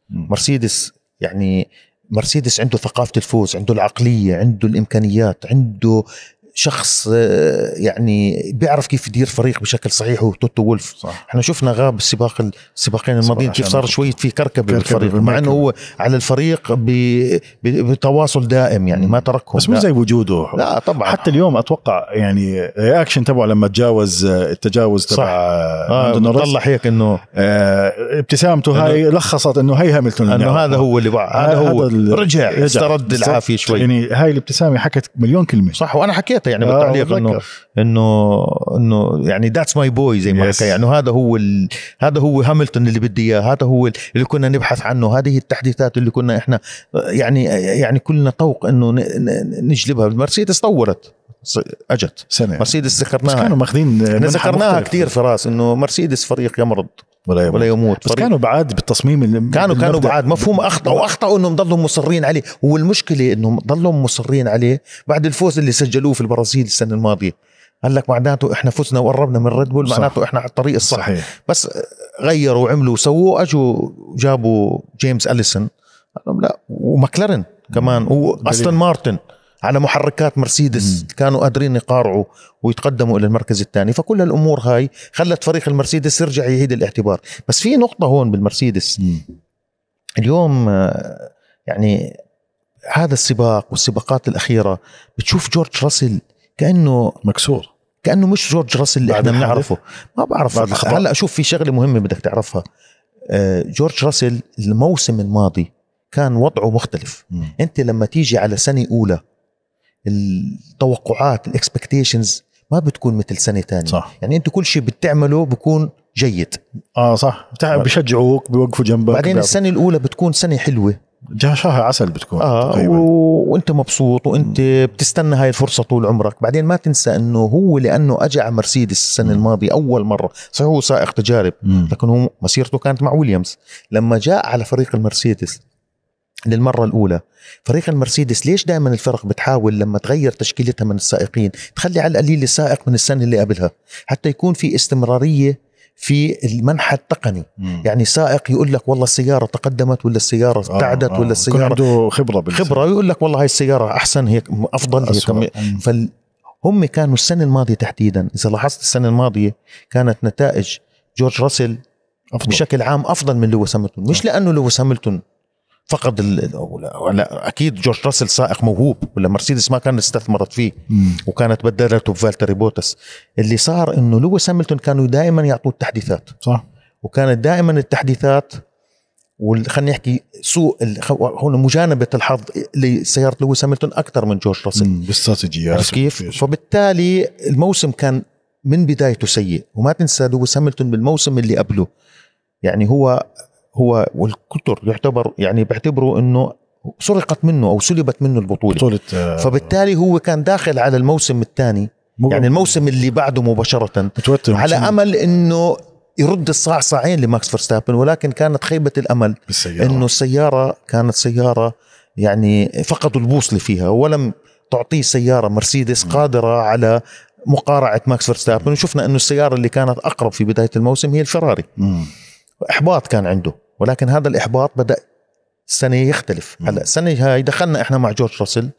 مرسيدس يعني مرسيدس عنده ثقافه الفوز عنده العقليه عنده الامكانيات عنده شخص آه، يعني بيعرف كيف يدير فريق بشكل صحيح هو توتو وولف صح. احنا شفنا غاب السباق السباقين الماضيين كيف صار شويه في كركبه بالفريق مع انه هو على الفريق بتواصل دائم يعني ما تركهم بس مو زي وجوده لا طبعا حتى اليوم اتوقع يعني رياكشن تبعه لما تجاوز التجاوز تبع آه طلع هيك انه آه ابتسامته هاي لخصت انه هي هاملتون انه يعني هذا هو اللي هذا هو رجع استرد العافيه شوي يعني هاي الابتسامه حكت مليون كلمه صح وانا حكيت حكيتها يعني آه، بالتعليق انه انه انه يعني ذاتس ماي بوي زي ما yes. حكى يعني هذا هو ال... هذا هو هاملتون اللي بدي اياه هذا هو اللي كنا نبحث عنه هذه التحديثات اللي كنا احنا يعني يعني كلنا طوق انه نجلبها المرسيدس طورت اجت سنة مرسيدس ذكرناها بس كانوا ماخذين ذكرناها كثير فراس انه مرسيدس فريق يمرض ولا يموت, ولا يموت. بس كانوا بعاد بالتصميم اللي كانوا كانوا بعاد مفهوم اخطاوا واخطاوا انهم ضلوا مصرين عليه والمشكله انهم ضلوا مصرين عليه بعد الفوز اللي سجلوه في البرازيل السنه الماضيه قال لك معناته احنا فزنا وقربنا من ريد بول معناته احنا على الطريق الصح صحيح. بس غيروا وعملوا وسووا اجوا جابوا جيمس اليسون قال لهم لا وماكلارن كمان واستون مارتن على محركات مرسيدس مم. كانوا قادرين يقارعوا ويتقدموا الى المركز الثاني فكل الامور هاي خلت فريق المرسيدس يرجع يعيد الاعتبار بس في نقطه هون بالمرسيدس مم. اليوم آه، يعني هذا السباق والسباقات الاخيره بتشوف جورج راسل كانه مكسور كانه مش جورج راسل اللي احنا بنعرفه ما بعرف هلا اشوف في شغله مهمه بدك تعرفها آه، جورج راسل الموسم الماضي كان وضعه مختلف مم. انت لما تيجي على سنه اولى التوقعات الاكسبكتيشنز ما بتكون مثل سنه ثانيه صح يعني انت كل شيء بتعمله بكون جيد اه صح بشجعوك بيوقفوا جنبك بعدين بيعرف. السنه الاولى بتكون سنه حلوه شهر عسل بتكون اه و... وانت مبسوط وانت بتستنى هاي الفرصه طول عمرك بعدين ما تنسى انه هو لانه اجى على مرسيدس السنه الماضيه اول مره صحيح هو سائق تجارب لكن هو مسيرته كانت مع ويليامز لما جاء على فريق المرسيدس للمرة الأولى فريق المرسيدس ليش دائما الفرق بتحاول لما تغير تشكيلتها من السائقين تخلي على القليل السائق من السنة اللي قبلها حتى يكون في استمرارية في المنحى التقني مم. يعني سائق يقول لك والله السياره تقدمت ولا السياره آه، ابتعدت آه آه. ولا السياره عنده خبره بالسيارة. خبره ويقول لك والله هاي السياره احسن هيك افضل هيك فهم هم كانوا السنه الماضيه تحديدا اذا لاحظت السنه الماضيه كانت نتائج جورج راسل أفضل. بشكل عام افضل من لويس هاملتون مش آه. لانه لويس هاملتون فقد ال... اكيد جورج راسل سائق موهوب ولا مرسيدس ما كانت استثمرت فيه مم. وكانت بدلته بفالتري بوتس اللي صار انه لويس هاملتون كانوا دائما يعطوه التحديثات صح وكانت دائما التحديثات خلينا نحكي سوء هون مجانبه الحظ لسياره لويس هاملتون اكثر من جورج راسل بالاستراتيجيات عرفت كيف؟ فبالتالي الموسم كان من بدايته سيء وما تنسى لويس هاملتون بالموسم اللي قبله يعني هو هو والكتر يعتبر يعني بعتبره انه سرقت منه او سلبت منه البطوله بطولة آه، فبالتالي هو كان داخل على الموسم الثاني يعني الموسم اللي بعده مباشره متوتر على امل انه يرد صاعين لماكس فيرستابن ولكن كانت خيبه الامل بالسيارة. انه السياره كانت سياره يعني فقدوا البوصله فيها ولم تعطيه سياره مرسيدس قادره على مقارعه ماكس فيرستابن وشفنا انه السياره اللي كانت اقرب في بدايه الموسم هي الفراري مم. احباط كان عنده ولكن هذا الاحباط بدا السنه يختلف هلا السنه هاي دخلنا احنا مع جورج راسل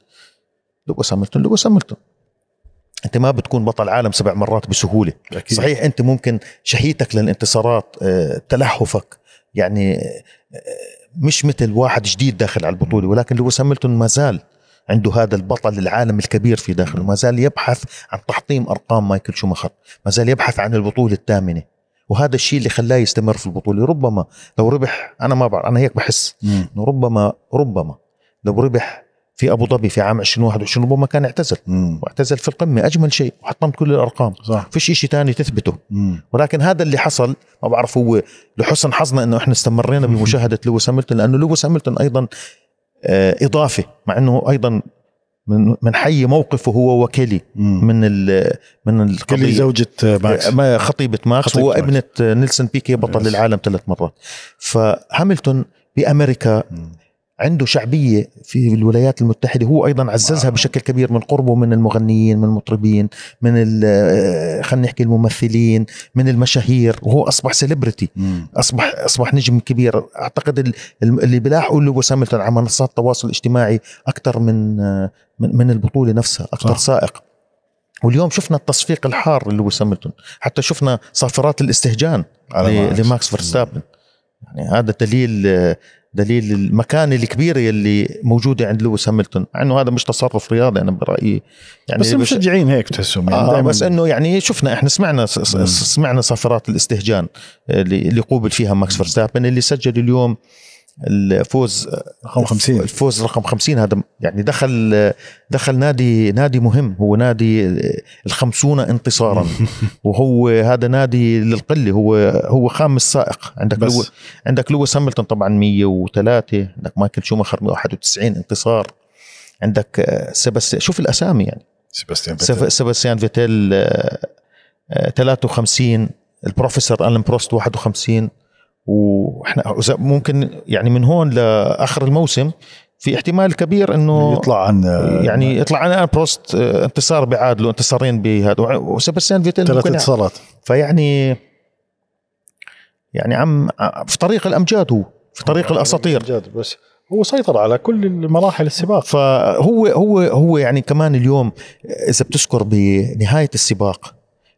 لويس هاملتون لويس هاملتون انت ما بتكون بطل عالم سبع مرات بسهوله أكيد. صحيح انت ممكن شهيتك للانتصارات آه، تلهفك يعني آه، مش مثل واحد جديد داخل على البطوله ولكن لويس هاملتون ما زال عنده هذا البطل العالم الكبير في داخله ما زال يبحث عن تحطيم ارقام مايكل شوماخر ما زال يبحث عن البطوله الثامنه وهذا الشيء اللي خلاه يستمر في البطوله ربما لو ربح انا ما بعرف انا هيك بحس انه ربما ربما لو ربح في ابو ظبي في عام 2021 ربما كان اعتزل مم. واعتزل في القمه اجمل شيء وحطمت كل الارقام صح فيش شيء ثاني تثبته مم. ولكن هذا اللي حصل ما بعرف هو لحسن حظنا انه احنا استمرينا *laughs* بمشاهده لويس هاملتون لانه لويس هاملتون ايضا آه، اضافه مع انه ايضا من من حي موقفه هو وكيلي من ال من القضيه زوجة ماكس آه، ما خطيبة ماكس خطيبة هو ابنة آه، نيلسون بيكي بطل بس. العالم ثلاث مرات فهاملتون بامريكا مم. عنده شعبية في الولايات المتحدة هو أيضا عززها واو. آه. بشكل كبير من قربه من المغنيين من المطربين من خلينا نحكي الممثلين من المشاهير وهو أصبح سيلبرتي أصبح أصبح نجم كبير أعتقد اللي بلاحقوا له هاملتون على منصات التواصل الاجتماعي أكثر من من, من البطوله نفسها اكثر صح. سائق واليوم شفنا التصفيق الحار اللي هو حتى شفنا صافرات الاستهجان لماكس فيرستابن يعني هذا دليل دليل المكانه الكبيره اللي موجوده عند لويس هاملتون مع انه هذا مش تصرف رياضي انا برايي يعني بس المشجعين هيك تحسهم يعني آه بس انه يعني شفنا احنا سمعنا سمعنا صفرات الاستهجان آه، اللي اللي قوبل فيها ماكس فيرستابن اللي سجل اليوم الفوز رقم 50 الفوز رقم 50 هذا يعني دخل دخل نادي نادي مهم هو نادي آه، ال50 انتصارا *laughs* وهو هذا نادي للقله هو هو خامس سائق عندك بس. لو عندك لويس هاملتون طبعا 103 عندك مايكل شوماخر 91 انتصار عندك آه، سبس شوف الاسامي يعني سيباستيان فيتيل سيباستيان فيتيل 53 آه، البروفيسور الن بروست 51 واحنا ممكن يعني من هون لاخر الموسم في احتمال كبير انه يطلع عن يعني يطلع عن بروست آه، انتصار بعادله انتصارين بهذا وسيباستيان فيتل ثلاث انتصارات فيعني يعني عم في طريق الامجاد هو في طريق الاساطير الأمجاد بس هو سيطر على كل المراحل السباق فهو هو هو يعني كمان اليوم اذا بتذكر بنهايه السباق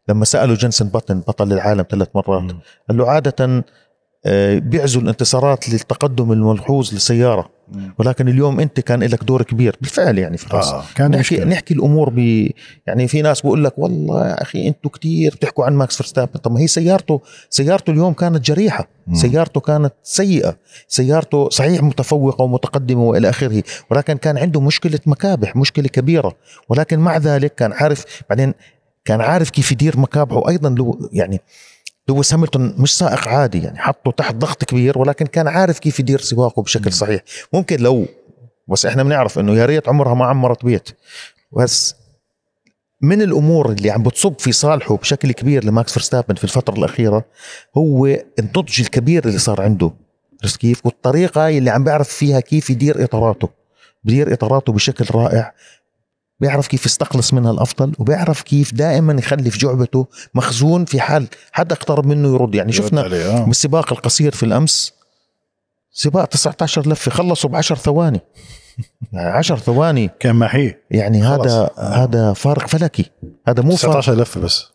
لما سالوا جنسن باتن بطل العالم ثلاث مرات قال له عاده بيعزوا الانتصارات للتقدم الملحوظ للسياره ولكن اليوم انت كان لك دور كبير بالفعل يعني في آه كان نحكي نحكي الامور ب يعني في ناس بقول لك والله يا اخي انتم كثير بتحكوا عن ماكس فيرستابن طب ما هي سيارته سيارته اليوم كانت جريحه مم. سيارته كانت سيئه سيارته صحيح متفوقه ومتقدمه والى اخره ولكن كان عنده مشكله مكابح مشكله كبيره ولكن مع ذلك كان عارف بعدين كان عارف كيف يدير مكابحه ايضا لو يعني لويس هاملتون مش سائق عادي يعني حطه تحت ضغط كبير ولكن كان عارف كيف يدير سباقه بشكل صحيح ممكن لو بس احنا بنعرف انه يا ريت عمرها ما عمرت بيت بس من الامور اللي عم بتصب في صالحه بشكل كبير لماكس فيرستابن في الفتره الاخيره هو النضج الكبير اللي صار عنده عرفت كيف والطريقه اللي عم بيعرف فيها كيف يدير اطاراته بدير اطاراته بشكل رائع بيعرف كيف يستخلص منها الافضل وبيعرف كيف دائما يخلي في جعبته مخزون في حال حد اقترب منه يرد يعني شفنا آه. بالسباق القصير في الامس سباق 19 لفه خلصوا ب 10 ثواني 10 *laughs* يعني ثواني كان محيه يعني خلص. هذا آه. هذا فارق فلكي هذا مو 19 فارق. لفه بس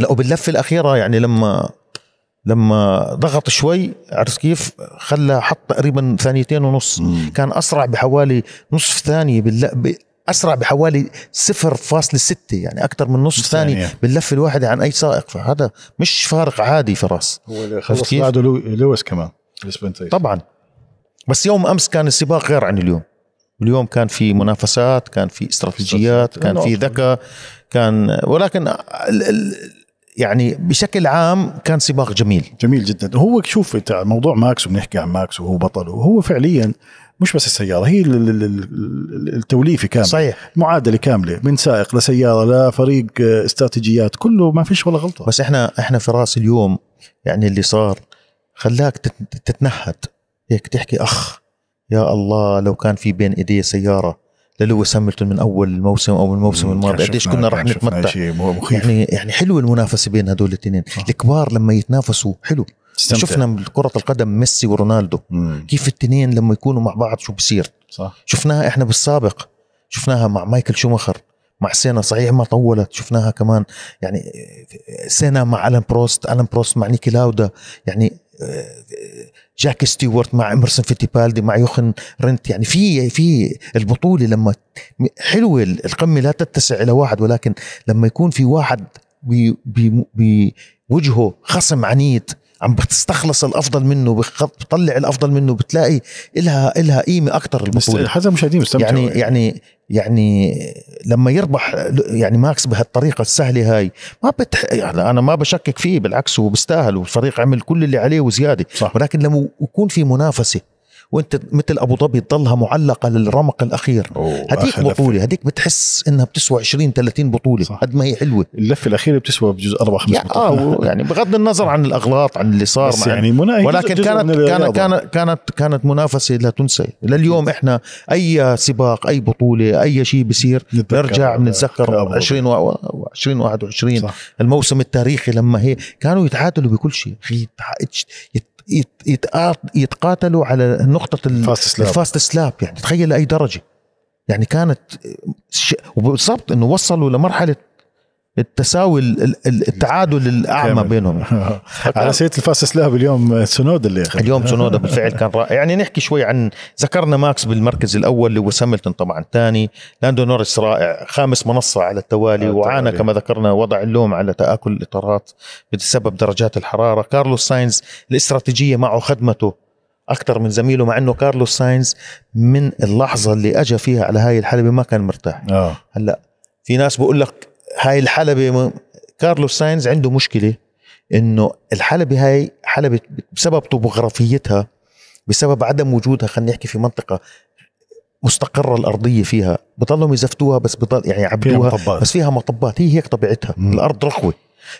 لا وباللفه الاخيره يعني لما لما ضغط شوي عرفت كيف خلى حط تقريبا ثانيتين ونص مم. كان اسرع بحوالي نصف ثانيه باللق اسرع بحوالي 0.6 يعني اكثر من نص ثانيه باللفه الواحده عن اي سائق فهذا مش فارق عادي فراس هو اللي خلص بعده لويس كمان طبعا بس يوم امس كان السباق غير عن اليوم اليوم كان في منافسات كان في استراتيجيات كان في نعم. ذكاء كان ولكن يعني بشكل عام كان سباق جميل جميل جدا هو شوف انت موضوع ماكس وبنحكي عن ماكس وهو بطل وهو فعليا مش بس السياره هي التوليفه كامله صحيح معادله كامله من سائق لسياره لفريق آه، استراتيجيات كله ما فيش ولا غلطه بس احنا احنا فراس اليوم يعني اللي صار خلاك تتنهد هيك تحكي اخ يا الله لو كان في بين ايدي سياره للو هاملتون من اول الموسم او الموسم الماضي قديش كنا رح نتمتع يعني يعني حلو المنافسه بين هدول الاثنين الكبار لما يتنافسوا حلو تستمتع. شفنا كرة القدم ميسي ورونالدو مم. كيف التنين لما يكونوا مع بعض شو بصير صح. شفناها احنا بالسابق شفناها مع مايكل شومخر مع سينا صحيح ما طولت شفناها كمان يعني سينا مع الان بروست الان بروست مع نيكي لاودا يعني جاك ستيوارت مع امرسون فيتيبالدي مع يوخن رنت يعني في في البطوله لما حلوه القمه لا تتسع الى واحد ولكن لما يكون في واحد بوجهه خصم عنيد عم بتستخلص الافضل منه بتطلع الافضل منه بتلاقي إلها إلها قيمه اكثر البطوله حتى المشاهدين مستمتعوا يعني يعني يعني لما يربح يعني ماكس بهالطريقه السهله هاي ما بتح يعني انا ما بشكك فيه بالعكس هو بيستاهل والفريق عمل كل اللي عليه وزياده صح. ولكن لما يكون في منافسه وانت مثل ابو ظبي تضلها معلقه للرمق الاخير هديك بطوله هديك بتحس انها بتسوى 20 30 بطوله قد ما هي حلوه اللفه الاخيره بتسوى بجزء اربع خمس يعني اه يعني بغض النظر عن الاغلاط عن اللي صار بس يعني منا... ولكن جزء كانت جزء كانت كانت كانت كانت منافسه لا تنسى لليوم احنا اي سباق اي بطوله اي شيء بيصير نرجع بنتذكر 20 و... 20 21 الموسم التاريخي لما هي كانوا يتعادلوا بكل شيء اخي يتقاتلوا على نقطه الفاست سلاب يعني تخيل لاي درجه يعني كانت بالضبط وبالضبط انه وصلوا لمرحله التساوي التعادل الاعمى بينهم على سيره الفاس سلاب اليوم سنودا اللي أخذ. اليوم سنودا بالفعل كان رائع يعني نحكي شوي عن ذكرنا ماكس بالمركز الاول اللي هو ساملتون طبعا ثاني لاندو نورس رائع خامس منصه على التوالي وعانى كما ذكرنا وضع اللوم على تاكل الاطارات بسبب درجات الحراره كارلوس ساينز الاستراتيجيه معه خدمته اكثر من زميله مع انه كارلوس ساينز من اللحظه اللي اجى فيها على هاي الحلبه ما كان مرتاح آه. هلا في ناس بقول لك هاي الحلبه كارلوس ساينز عنده مشكله انه الحلبه هاي حلبه بسبب طبوغرافيتها بسبب عدم وجودها خلينا نحكي في منطقه مستقره الارضيه فيها بضلهم يزفتوها بس بضل يعني يعبدوها فيها بس فيها مطبات هي هيك طبيعتها مم. الارض رخوه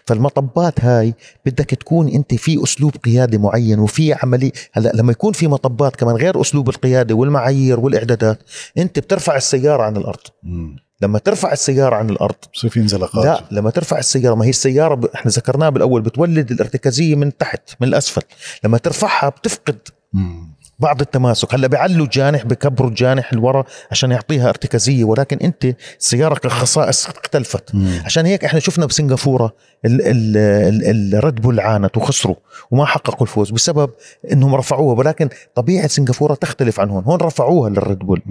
فالمطبات هاي بدك تكون انت في اسلوب قياده معين وفي عمليه هلا لما يكون في مطبات كمان غير اسلوب القياده والمعايير والاعدادات انت بترفع السياره عن الارض مم. لما ترفع السيارة عن الأرض بصير في انزلاقات لا لما ترفع السيارة ما هي السيارة ب... احنا ذكرناها بالأول بتولد الارتكازية من تحت من الأسفل لما ترفعها بتفقد مم. بعض التماسك هلا بيعلوا الجانح بكبروا الجانح لورا عشان يعطيها ارتكازيه ولكن انت السياره كخصائص اختلفت مم. عشان هيك احنا شفنا بسنغافوره الريد بول عانت وخسروا وما حققوا الفوز بسبب انهم رفعوها ولكن طبيعه سنغافوره تختلف عن هون هون رفعوها للريد بول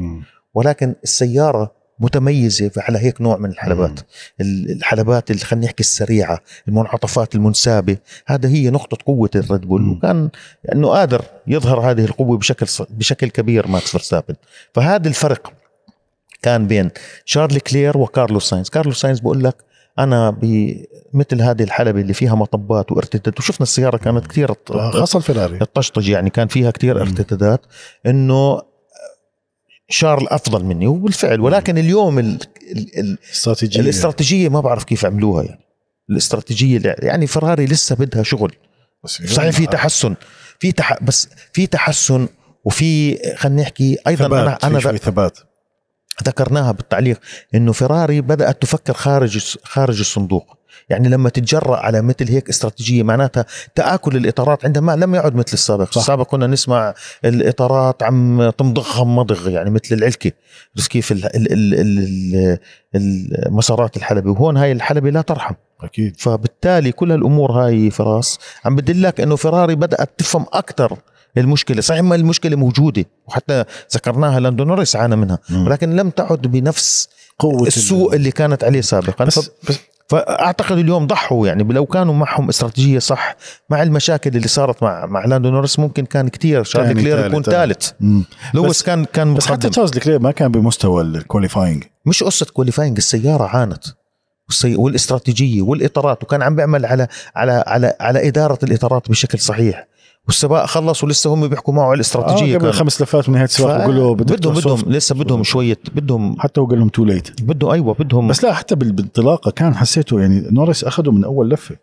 ولكن السياره متميزه على هيك نوع من الحلبات مم. الحلبات اللي خلينا نحكي السريعه المنعطفات المنسابه هذا هي نقطه قوه الريد بول وكان انه قادر يظهر هذه القوه بشكل بشكل كبير ماكس فيرستابن فهذا الفرق كان بين شارل كلير وكارلوس ساينز كارلوس ساينز بقول لك انا بمثل هذه الحلبه اللي فيها مطبات وارتدادات وشفنا السياره كانت كثير خاصه الفيراري الطشطج يعني كان فيها كثير ارتدادات انه شارل افضل مني وبالفعل ولكن اليوم ال ال الاستراتيجيه الاستراتيجيه ما بعرف كيف عملوها يعني الاستراتيجيه يعني فراري لسه بدها شغل صحيح في تحسن في تح... بس في تحسن وفي خلينا نحكي ايضا ثبات. انا انا شوي ثبات ذكرناها بالتعليق انه فراري بدات تفكر خارج خارج الصندوق يعني لما تتجرأ على مثل هيك استراتيجيه معناتها تآكل الاطارات عندما لم يعد مثل السابق، صح. السابق كنا نسمع الاطارات عم تمضغهم مضغ يعني مثل العلكه، بس كيف الـ الـ الـ المسارات الحلبة وهون هاي الحلبة لا ترحم أكيد فبالتالي كل هالأمور هاي فراس عم بدلك أنه فراري بدأت تفهم أكثر المشكله صحيح ما المشكله موجوده وحتى ذكرناها لندن نوريس عانى منها مم. ولكن لم تعد بنفس قوه السوء اللي كانت عليه سابقا بس, بس فاعتقد اليوم ضحوا يعني لو كانوا معهم استراتيجيه صح مع المشاكل اللي صارت مع مع لاندو نورس ممكن كان كثير شارل كلير يكون ثالث لويس كان كان بس حتى تشارلز كلير ما كان بمستوى الكواليفاينج مش قصه كواليفاينج السياره عانت والاستراتيجيه والاطارات وكان عم بيعمل على على على على اداره الاطارات بشكل صحيح والسباق خلص ولسه هم بيحكوا معه على الاستراتيجيه آه قبل خمس لفات من نهايه السباق ف... له بدهم بدهم لسه بدهم شويه بدهم حتى وقال لهم تو ليت بدهم ايوه بدهم بس لا حتى بالانطلاقه كان حسيته يعني نورس اخذه من اول لفه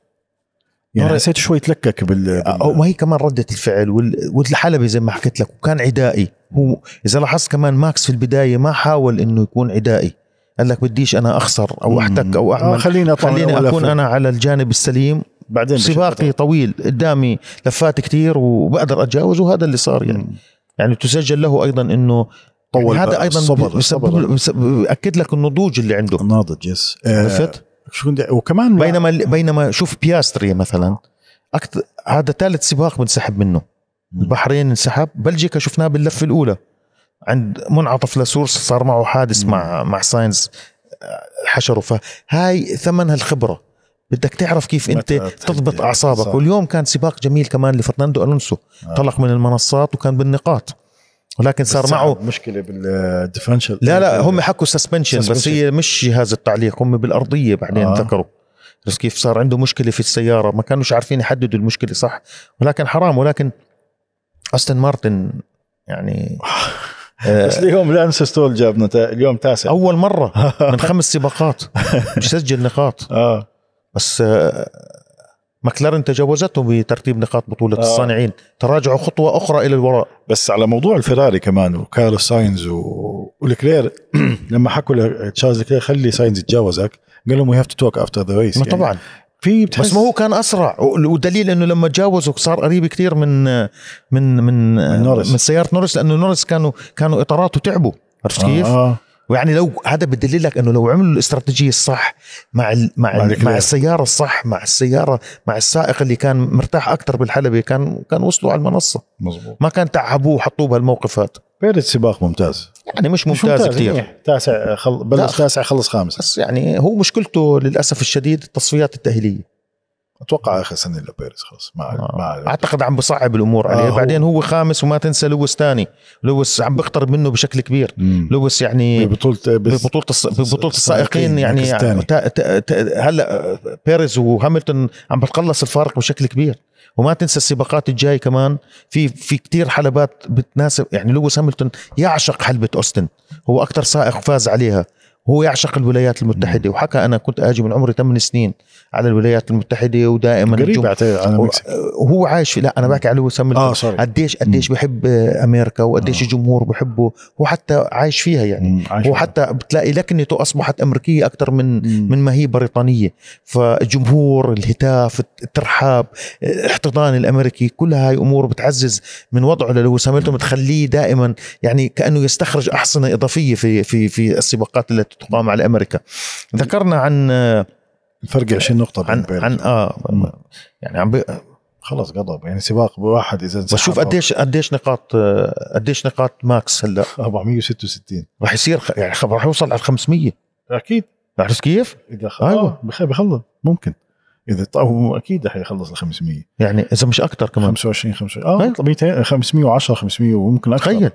يعني نورس حسيته شوي تلكك بال, بال... آه، ما هي كمان رده الفعل وال... والحلبه زي ما حكيت لك وكان عدائي هو اذا لاحظت كمان ماكس في البدايه ما حاول انه يكون عدائي قال لك بديش انا اخسر او احتك او آه، اعمل آه خليني, خليني اكون انا على الجانب السليم بعدين سباقي طويل قدامي لفات كثير وبقدر اتجاوز وهذا اللي صار يعني مم. يعني تسجل له ايضا انه طول يعني هذا ايضا الصبر باكد لك النضوج اللي عنده ناضج يس آه، عرفت؟ آه وكمان بينما بينما شوف بياستري مثلا أكثر هذا ثالث سباق بنسحب منه مم. البحرين انسحب بلجيكا شفناه باللفه الاولى عند منعطف لسورس صار معه حادث مم. مع مع ساينز آه، حشره فهاي ثمنها الخبره بدك تعرف كيف انت تضبط اعصابك صح. واليوم كان سباق جميل كمان لفرناندو الونسو آه. طلق من المنصات وكان بالنقاط ولكن صار معه مشكله بالديفرنشال لا لا هم حكوا سسبنشن بس هي مش جهاز التعليق هم بالارضيه بعدين آه. ذكروا بس كيف صار عنده مشكله في السياره ما كانوش عارفين يحددوا المشكله صح ولكن حرام ولكن استن مارتن يعني *laughs* بس آه، اليوم لانس ستول جاب نتائج اليوم تاسع اول مره *laughs* من خمس سباقات مش سجل نقاط اه بس آه، ماكلارين تجاوزته بترتيب نقاط بطولة آه. الصانعين تراجعوا خطوة أخرى إلى الوراء بس على موضوع الفراري كمان وكارلوس ساينز و... ولكلير *clears throat* لما حكوا لتشارلز لكلير خلي ساينز يتجاوزك قال لهم وي هاف تو توك افتر ذا ريس طبعا في بتحس بس ما هو كان اسرع ودليل انه لما تجاوزه صار قريب كثير من آه، من آه، من من, نورس. من سياره نورس لانه نورس كانوا كانوا اطاراته تعبوا عرفت كيف؟ آه. ويعني لو هذا بدل لك انه لو عملوا الاستراتيجيه الصح مع الـ مع الـ مع السياره الصح مع السياره مع السائق اللي كان مرتاح اكثر بالحلبه كان كان وصلوا على المنصه مزبوط. ما كان تعبوه وحطوه بهالموقف هذا بيريز سباق ممتاز يعني مش ممتاز, ممتاز إيه، كثير تاسع خل... بلش تاسع خلص خامس بس يعني هو مشكلته للاسف الشديد التصفيات التاهيليه اتوقع اخر سنه لبيريز خلص ما آه. ما اعتقد عم بصعب الامور عليه آه بعدين هو خامس وما تنسى لويس ثاني لويس عم بيقترب منه بشكل كبير لويس يعني ببطوله ببطوله ببطوله السائقين يعني, يعني تا تا تا هلا آه، بيريز وهاملتون عم بتقلص الفارق بشكل كبير وما تنسى السباقات الجاي كمان في في كثير حلبات بتناسب يعني لويس هاملتون يعشق حلبه اوستن هو اكثر سائق فاز عليها هو يعشق الولايات المتحدة وحكى أنا كنت أجي من عمري 8 سنين على الولايات المتحدة ودائما قريب وهو هو عايش لا أنا بحكي على وسام آه سوري. قديش قديش بحب أمريكا وقديش آه. الجمهور بحبه هو حتى عايش فيها يعني عايش هو حتى بتلاقي لكنته أصبحت أمريكية أكثر من مم. من ما هي بريطانية فالجمهور الهتاف الترحاب الاحتضان الأمريكي كل هاي أمور بتعزز من وضعه للوسام بتخليه دائما يعني كأنه يستخرج أحصنة إضافية في في في السباقات التي تقام على امريكا ذكرنا عن آه، فرق 20 نقطه عن عن اه يعني عم بي خلص قضب يعني سباق بواحد اذا بس شوف قديش قديش نقاط آه، قديش نقاط ماكس هلا 466 راح يصير يعني راح يوصل على 500 اكيد عرفت كيف؟ اذا خلص آه، ايوه بخلص ممكن اذا هو اكيد رح يخلص ال 500 يعني اذا مش اكثر كمان 25 25 اه 200 510 500 وممكن اكثر تخيل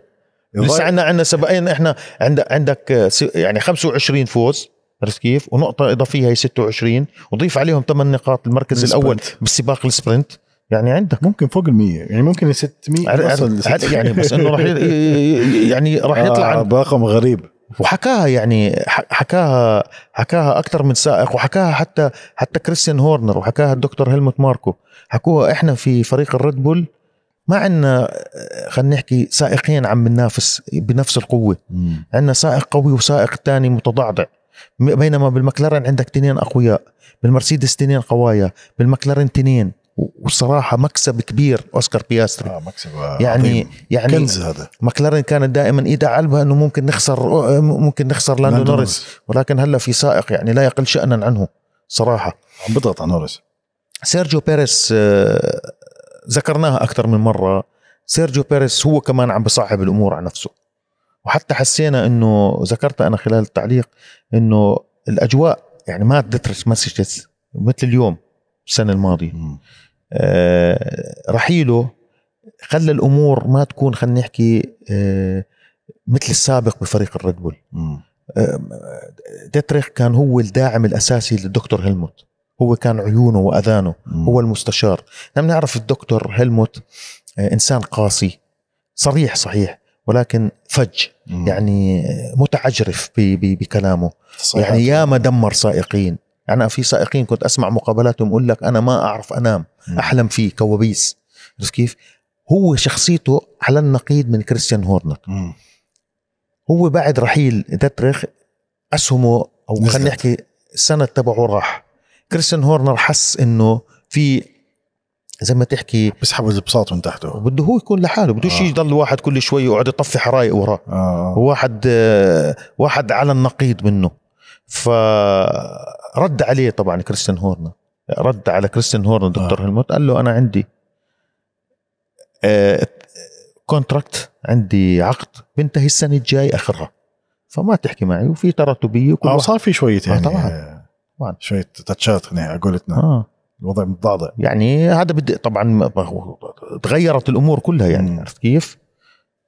لسه عندنا عندنا سباقين احنا عند عندك آه، يعني 25 فوز عرفت كيف؟ ونقطة إضافية هي 26 وضيف عليهم ثمان نقاط المركز الأول بالسباق السبرنت يعني عندك ممكن فوق ال 100 يعني ممكن 600 600 يعني بس انه راح يعني راح يطلع آه رقم غريب وحكاها يعني حكاها حكاها اكثر من سائق وحكاها حتى حتى كريستيان هورنر وحكاها الدكتور هيلموت ماركو حكوها احنا في فريق الريد بول ما عندنا خلينا نحكي سائقين عم ننافس بنفس القوه عندنا سائق قوي وسائق ثاني متضعضع بينما بالمكلارين عندك تنين اقوياء بالمرسيدس تنين قوايا بالمكلارين تنين وصراحة مكسب كبير اوسكار بياستري آه مكسب يعني عظيم. يعني كنز هذا مكلارين كانت دائما ايدها على انه ممكن نخسر ممكن نخسر لاندو نورس ولكن هلا في سائق يعني لا يقل شأنا عنه صراحة عم بضغط على نورس سيرجيو بيريس آه، ذكرناها اكثر من مره سيرجيو بيريس هو كمان عم بصعب الامور على نفسه وحتى حسينا انه ذكرت انا خلال التعليق انه الاجواء يعني ما تدترس مسجز مثل اليوم السنه الماضيه آه، رحيله خلى الامور ما تكون خلينا نحكي آه، مثل السابق بفريق الريد بول آه، ديتريخ كان هو الداعم الاساسي للدكتور هيلموت هو كان عيونه واذانه مم. هو المستشار لم نعرف الدكتور هلموت آه، انسان قاسي صريح صحيح ولكن فج مم. يعني متعجرف بكلامه صحيح. يعني ياما دمر سائقين انا يعني في سائقين كنت اسمع مقابلاتهم يقول لك انا ما اعرف انام مم. احلم فيه كوابيس كيف هو شخصيته على النقيض من كريستيان هورنر مم. هو بعد رحيل دترخ اسهمه او خلينا نحكي السند تبعه راح كريستيان هورنر حس انه في زي ما تحكي بسحب البساط من تحته بده هو يكون لحاله بده آه. يضل واحد كل شوي يقعد يطفي حرايق وراه آه. آه. واحد آه واحد على النقيض منه فرد عليه طبعا كريستيان هورنر رد على كريستيان هورنر آه. دكتور آه. هلموت قال له انا عندي آه كونتراكت عندي عقد بنتهي السنه الجاي اخرها فما تحكي معي وفي تراتبيه وكل آه صار في شويه آه، يعني آه طبعا طبعا شويه تاتشات خليني قولتنا نعم. آه. الوضع متضعضع يعني هذا بدي طبعا تغيرت الامور كلها يعني عرفت كيف؟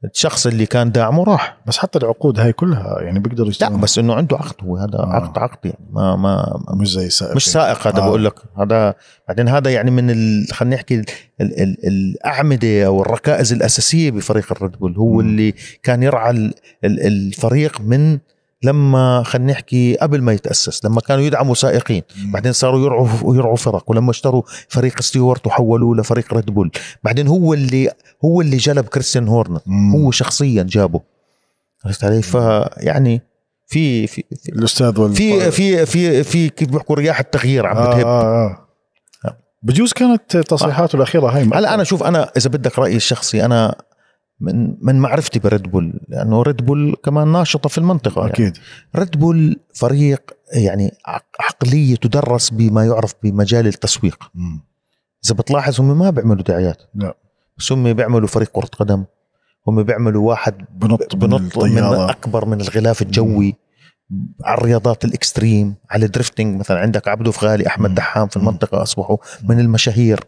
الشخص اللي كان داعمه راح بس حتى العقود هاي كلها يعني بيقدر يستمر. لا بس انه عنده عقد هو هذا آه. عقد عقد يعني ما ما مش زي سائق مش يعني. سائق هذا آه. بقول لك هذا بعدين هذا يعني من ال... خلينا نحكي ال... ال... ال... الاعمده او الركائز الاساسيه بفريق الريد بول هو م. اللي كان يرعى ال... ال... الفريق من لما خلينا نحكي قبل ما يتاسس لما كانوا يدعموا سائقين بعدين صاروا يرعوا يرعوا فرق ولما اشتروا فريق ستيوارت وحولوه لفريق ريد بول بعدين هو اللي هو اللي جلب كريستيان هورن هو شخصيا جابه عرفت علي فيعني في في الاستاذ وال... في في في في كيف بيحكوا رياح التغيير عم آه، بتهب آه،, آه آه. بجوز كانت تصريحاته الاخيره هاي هلا انا شوف انا اذا بدك رايي الشخصي انا من من معرفتي بريد بول لانه ريد بول كمان ناشطه في المنطقه يعني. اكيد يعني. ريد بول فريق يعني عقليه تدرس بما يعرف بمجال التسويق اذا بتلاحظ هم ما بيعملوا دعايات لا بس هم بيعملوا فريق كره قدم هم بيعملوا واحد بنط, بنط من, من اكبر من الغلاف الجوي مم. على الرياضات الاكستريم على الدرفتنج مثلا عندك عبدو فغالي احمد دحام في المنطقه اصبحوا من المشاهير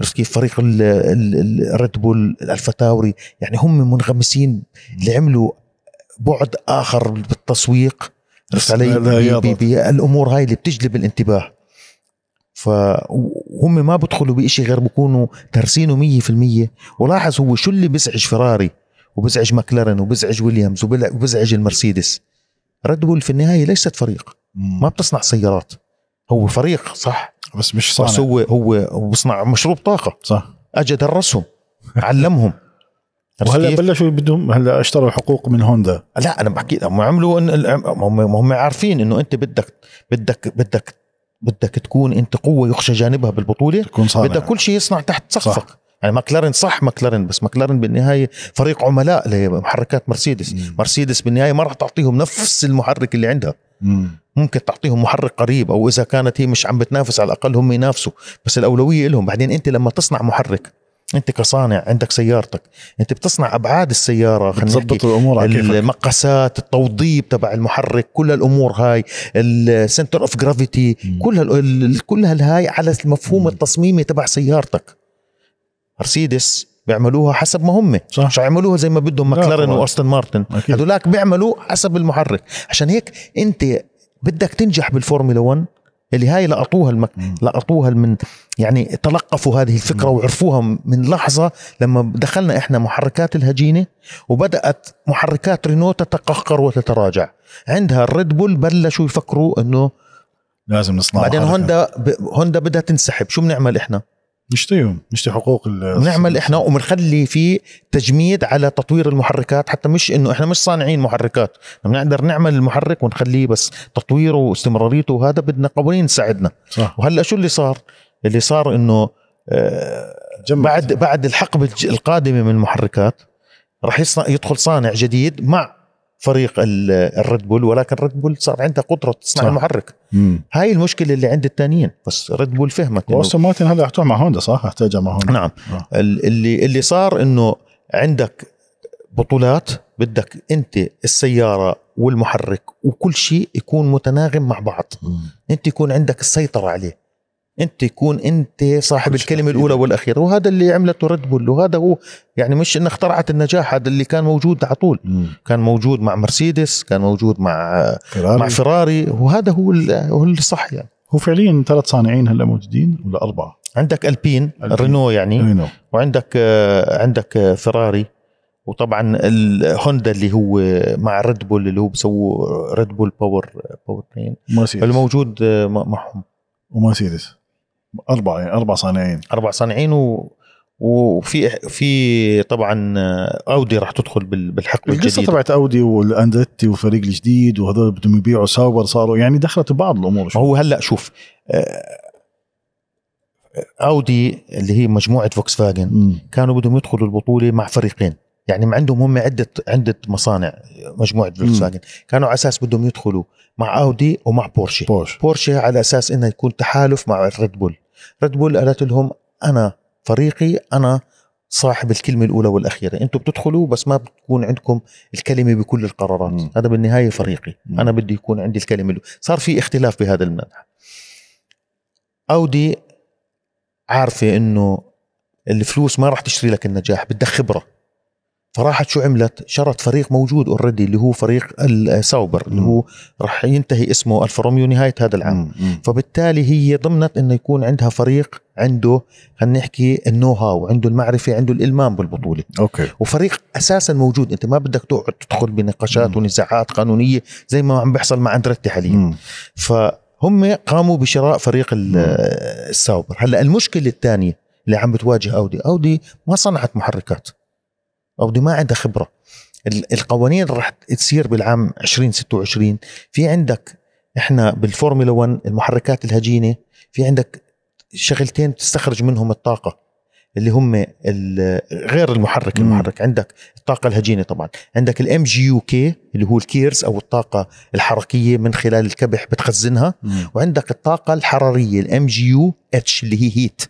عرفت كيف فريق الريد بول الفتاوري يعني هم منغمسين اللي عملوا بعد اخر بالتسويق عرفت علي الامور هاي اللي بتجلب الانتباه فهم ما بدخلوا بشيء غير بكونوا ترسينه 100% ولاحظ هو شو اللي بيزعج فراري وبزعج ماكلارن وبزعج ويليامز وبزعج المرسيدس ريد بول في النهايه ليست فريق ما بتصنع سيارات هو فريق صح بس مش صانع بس هو هو بصنع مشروب طاقه صح اجى درسهم علمهم *laughs* وهلا بلشوا بدهم هلا اشتروا حقوق من هوندا لا انا بحكي هم عملوا هم عارفين انه انت بدك بدك بدك بدك تكون انت قوه يخشى جانبها بالبطوله تكون صانع بدك كل شيء يصنع تحت سقفك يعني ماكلارين صح ماكلارين بس ماكلارين بالنهايه فريق عملاء لمحركات مرسيدس مم. مرسيدس بالنهايه ما راح تعطيهم نفس المحرك اللي عندها مم. ممكن تعطيهم محرك قريب او اذا كانت هي مش عم بتنافس على الاقل هم ينافسوا بس الاولويه لهم بعدين انت لما تصنع محرك انت كصانع عندك سيارتك انت بتصنع ابعاد السياره خلينا نحكي الامور على كيفك. المقاسات التوضيب تبع المحرك كل الامور هاي السنتر اوف جرافيتي كل كل هاي على المفهوم التصميمي تبع سيارتك مرسيدس بيعملوها حسب ما هم صح. مش يعملوها زي ما بدهم ماكلارين واستون مارتن هذولاك بيعملوا حسب المحرك عشان هيك انت بدك تنجح بالفورمولا 1 اللي هاي لقطوها المك... لقطوها من يعني تلقفوا هذه الفكره وعرفوها من لحظه لما دخلنا احنا محركات الهجينه وبدات محركات رينو تتقهقر وتتراجع عندها الريد بول بلشوا يفكروا انه لازم نصنع بعدين هوندا ب... هوندا بدها تنسحب شو بنعمل احنا نشتريهم نشتري حقوق نعمل احنا وبنخلي في تجميد على تطوير المحركات حتى مش انه احنا مش صانعين محركات بنقدر نعمل المحرك ونخليه بس تطويره واستمراريته وهذا بدنا قوانين تساعدنا صح. وهلا شو اللي صار اللي صار انه آه، جمعت. بعد بعد الحقبه القادمه من المحركات راح يدخل صانع جديد مع فريق الريد بول ولكن ريد بول صار عنده قدره تصنع صح. المحرك مم. هاي المشكله اللي عند الثانيين بس ريد بول فهمت واستون مارتن هلا احتاج مع هوندا صح احتاجه مع هوندا نعم آه. اللي اللي صار انه عندك بطولات بدك انت السياره والمحرك وكل شيء يكون متناغم مع بعض مم. انت يكون عندك السيطره عليه انت تكون انت صاحب الكلمه الاولى والاخيره وهذا اللي عملته ريد بول وهذا هو يعني مش انه اخترعت النجاح هذا اللي كان موجود على طول مم. كان موجود مع مرسيدس كان موجود مع فراري. مع فيراري وهذا هو هو الصح يعني هو فعليا ثلاث صانعين هلا موجودين ولا اربعه عندك البين, ألبين. رينو يعني رينو. وعندك عندك فيراري وطبعا الهوندا اللي هو مع ريد بول اللي هو بسووا ريد بول باور باور الموجود معهم ومرسيدس اربع اربع صانعين اربع صانعين و وفي في طبعا اودي راح تدخل بالحقبه الجديده القصه تبعت اودي والاندريتي والفريق الجديد وهذول بدهم يبيعوا ساوبر صاروا يعني دخلت ببعض الامور شوي. ما هو هلا شوف آه، آه، اودي اللي هي مجموعه فوكس فاجن كانوا بدهم يدخلوا البطوله مع فريقين يعني عندهم هم عده عده مصانع مجموعه فولكسواجن كانوا على اساس بدهم يدخلوا مع اودي ومع بورشي بورش. بورشي على اساس انه يكون تحالف مع ريد بول ريد بول قالت لهم انا فريقي انا صاحب الكلمه الاولى والاخيره انتم بتدخلوا بس ما بتكون عندكم الكلمه بكل القرارات مم. هذا بالنهايه فريقي مم. انا بدي يكون عندي الكلمه الأولى. صار في اختلاف بهذا المنح اودي عارفه انه الفلوس ما راح تشتري لك النجاح بدك خبره فراحت شو عملت؟ شرت فريق موجود اوريدي اللي هو فريق الساوبر اللي هو راح ينتهي اسمه الفروميو نهايه هذا العام فبالتالي هي ضمنت انه يكون عندها فريق عنده خلينا نحكي النو هاو عنده المعرفه عنده الالمام بالبطوله اوكي وفريق اساسا موجود انت ما بدك تقعد تدخل بنقاشات ونزاعات قانونيه زي ما عم بيحصل مع اندريتي حاليا فهم قاموا بشراء فريق الساوبر هلا المشكله الثانيه اللي عم بتواجه اودي اودي ما صنعت محركات او دي ما عندها خبره القوانين اللي راح تصير بالعام 2026 في عندك احنا بالفورمولا 1 المحركات الهجينه في عندك شغلتين بتستخرج منهم الطاقه اللي هم غير المحرك المحرك عندك الطاقه الهجينه طبعا عندك الام جي يو كي اللي هو الكيرز او الطاقه الحركيه من خلال الكبح بتخزنها مم. وعندك الطاقه الحراريه الام جي يو اتش اللي هي هيت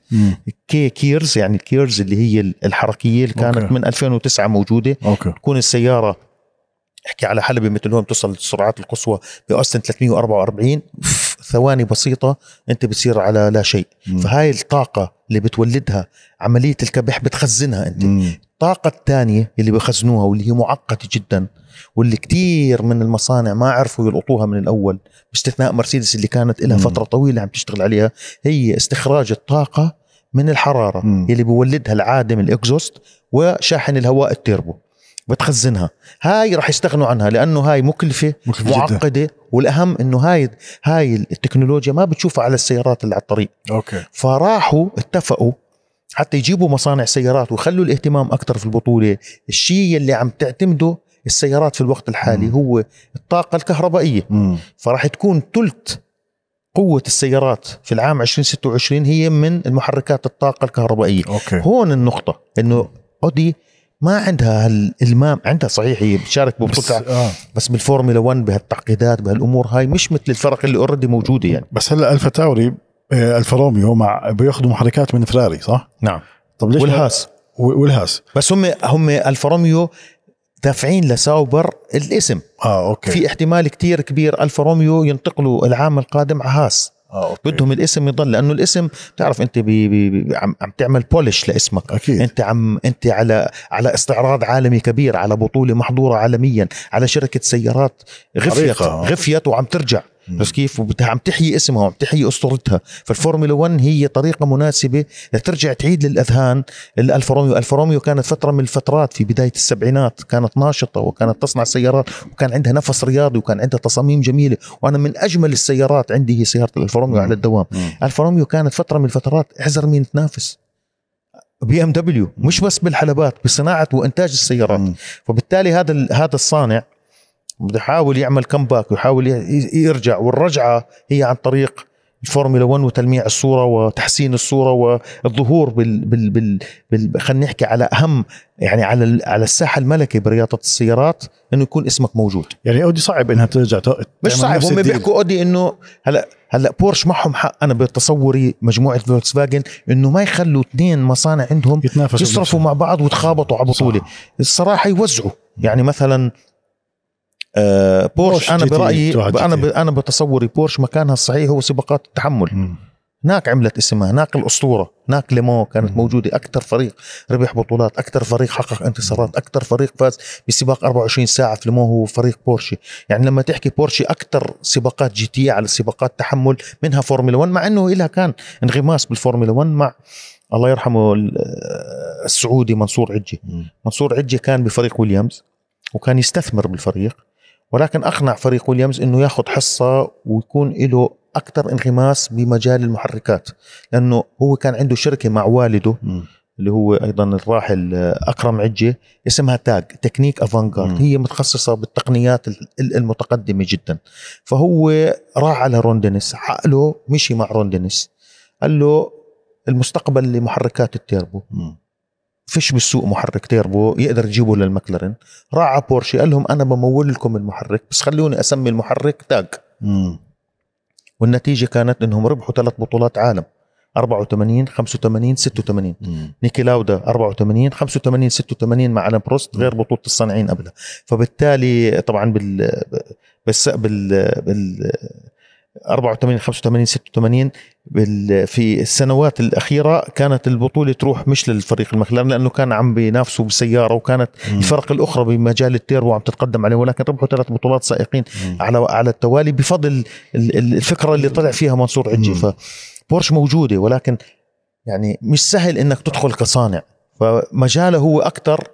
كي كيرز يعني الكيرز اللي هي الحركيه اللي كانت أوكي. من 2009 موجوده أوكي. تكون السياره احكي على حلبة مثل هون بتوصل للسرعات القصوى بأوستن 344 ثواني بسيطه انت بتصير على لا شيء مم. فهاي الطاقه اللي بتولدها عمليه الكبح بتخزنها انت مم. الطاقه الثانيه اللي بخزنوها واللي هي معقده جدا واللي كتير من المصانع ما عرفوا يلقطوها من الاول باستثناء مرسيدس اللي كانت لها فتره طويله عم تشتغل عليها هي استخراج الطاقه من الحراره مم. اللي بيولدها العادم الاكزوست وشاحن الهواء التيربو بتخزنها هاي رح يستغنوا عنها لانه هاي مكلفه, مكلفة معقده جدا. والاهم انه هاي هاي التكنولوجيا ما بتشوفها على السيارات اللي على الطريق اوكي فراحوا اتفقوا حتى يجيبوا مصانع سيارات ويخلوا الاهتمام اكثر في البطوله الشيء اللي عم تعتمده السيارات في الوقت الحالي مم. هو الطاقه الكهربائيه مم. فراح تكون ثلث قوة السيارات في العام 2026 هي من المحركات الطاقة الكهربائية أوكي. هون النقطة أنه أودي ما عندها هالالمام عندها صحيح هي بتشارك ببطولة بس, آه. بس بالفورمولا 1 بهالتعقيدات بهالامور هاي مش مثل الفرق اللي اوريدي موجوده يعني بس هلا الفا تاوري آه، الفا روميو مع بياخذوا محركات من فراري صح؟ نعم طب ليش والهاس والهاس بس هم هم الفا روميو دافعين لساوبر الاسم اه اوكي في احتمال كتير كبير الفا روميو ينتقلوا العام القادم على هاس آه، أوكي. بدهم الاسم يضل لانه الاسم بتعرف انت بي بي عم, عم تعمل بولش لاسمك أكيد. انت عم انت على على استعراض عالمي كبير على بطوله محظوره عالميا على شركه سيارات غفيت غفيت وعم ترجع بس كيف عم تحيي اسمها وعم تحيي اسطورتها فالفورمولا 1 هي طريقه مناسبه لترجع تعيد للاذهان الالفا روميو الفا روميو كانت فتره من الفترات في بدايه السبعينات كانت ناشطه وكانت تصنع سيارات وكان عندها نفس رياضي وكان عندها تصاميم جميله وانا من اجمل السيارات عندي هي سياره الالفا روميو على الدوام الفا روميو كانت فتره من الفترات احذر مين تنافس بي ام دبليو مش بس بالحلبات بصناعه وانتاج السيارات فبالتالي هذا هذا الصانع بده يحاول يعمل كمباك ويحاول يرجع والرجعه هي عن طريق الفورمولا 1 وتلميع الصوره وتحسين الصوره والظهور بال بال بال, بال خلينا نحكي على اهم يعني على على الساحه الملكي برياضه السيارات انه يكون اسمك موجود يعني اودي صعب انها ترجع مش صعب هم بيحكوا اودي انه هلا هلا بورش معهم حق انا بتصوري مجموعه فولكس فاجن انه ما يخلوا اثنين مصانع عندهم يصرفوا مع بعض وتخابطوا على بطوله الصراحه يوزعوا يعني مثلا آه، بورش, بورش انا برايي انا انا بتصوري بورش مكانها الصحيح هو سباقات التحمل هناك عملت اسمها هناك الاسطوره هناك ليمو كانت موجوده اكثر فريق ربح بطولات اكثر فريق حقق انتصارات اكثر فريق فاز بسباق 24 ساعه في ليمو هو فريق بورشي يعني لما تحكي بورشي اكثر سباقات جي تي على سباقات تحمل منها فورمولا 1 مع انه لها كان انغماس بالفورمولا 1 مع الله يرحمه آه، السعودي منصور عجي منصور عجي كان بفريق ويليامز وكان يستثمر بالفريق ولكن اقنع فريق ويليامز انه ياخذ حصه ويكون له اكثر انغماس بمجال المحركات لانه هو كان عنده شركه مع والده م. اللي هو ايضا الراحل آه، اكرم عجه اسمها تاج تكنيك افانجارد هي متخصصه بالتقنيات المتقدمه جدا فهو راح على روندنس عقله مشي مع روندنس قال له المستقبل لمحركات التيربو م. فيش بالسوق محرك تيربو يقدر يجيبه للمكلرن راح بورشي قال لهم انا بمول لكم المحرك بس خلوني اسمي المحرك تاج والنتيجه كانت انهم ربحوا ثلاث بطولات عالم 84 85 86 مم. نيكي لاودا 84 85 86 مع الان بروست غير بطوله الصانعين قبلها فبالتالي طبعا بال بس بال, بال 84 85 86 بال في السنوات الاخيره كانت البطوله تروح مش للفريق المخلان لانه كان عم بينافسوا بسياره وكانت مم. الفرق الاخرى بمجال التيربو عم تتقدم عليه ولكن ربحوا ثلاث بطولات سائقين مم. على على التوالي بفضل الفكره اللي طلع فيها منصور عجي فبورش موجوده ولكن يعني مش سهل انك تدخل كصانع فمجاله هو اكثر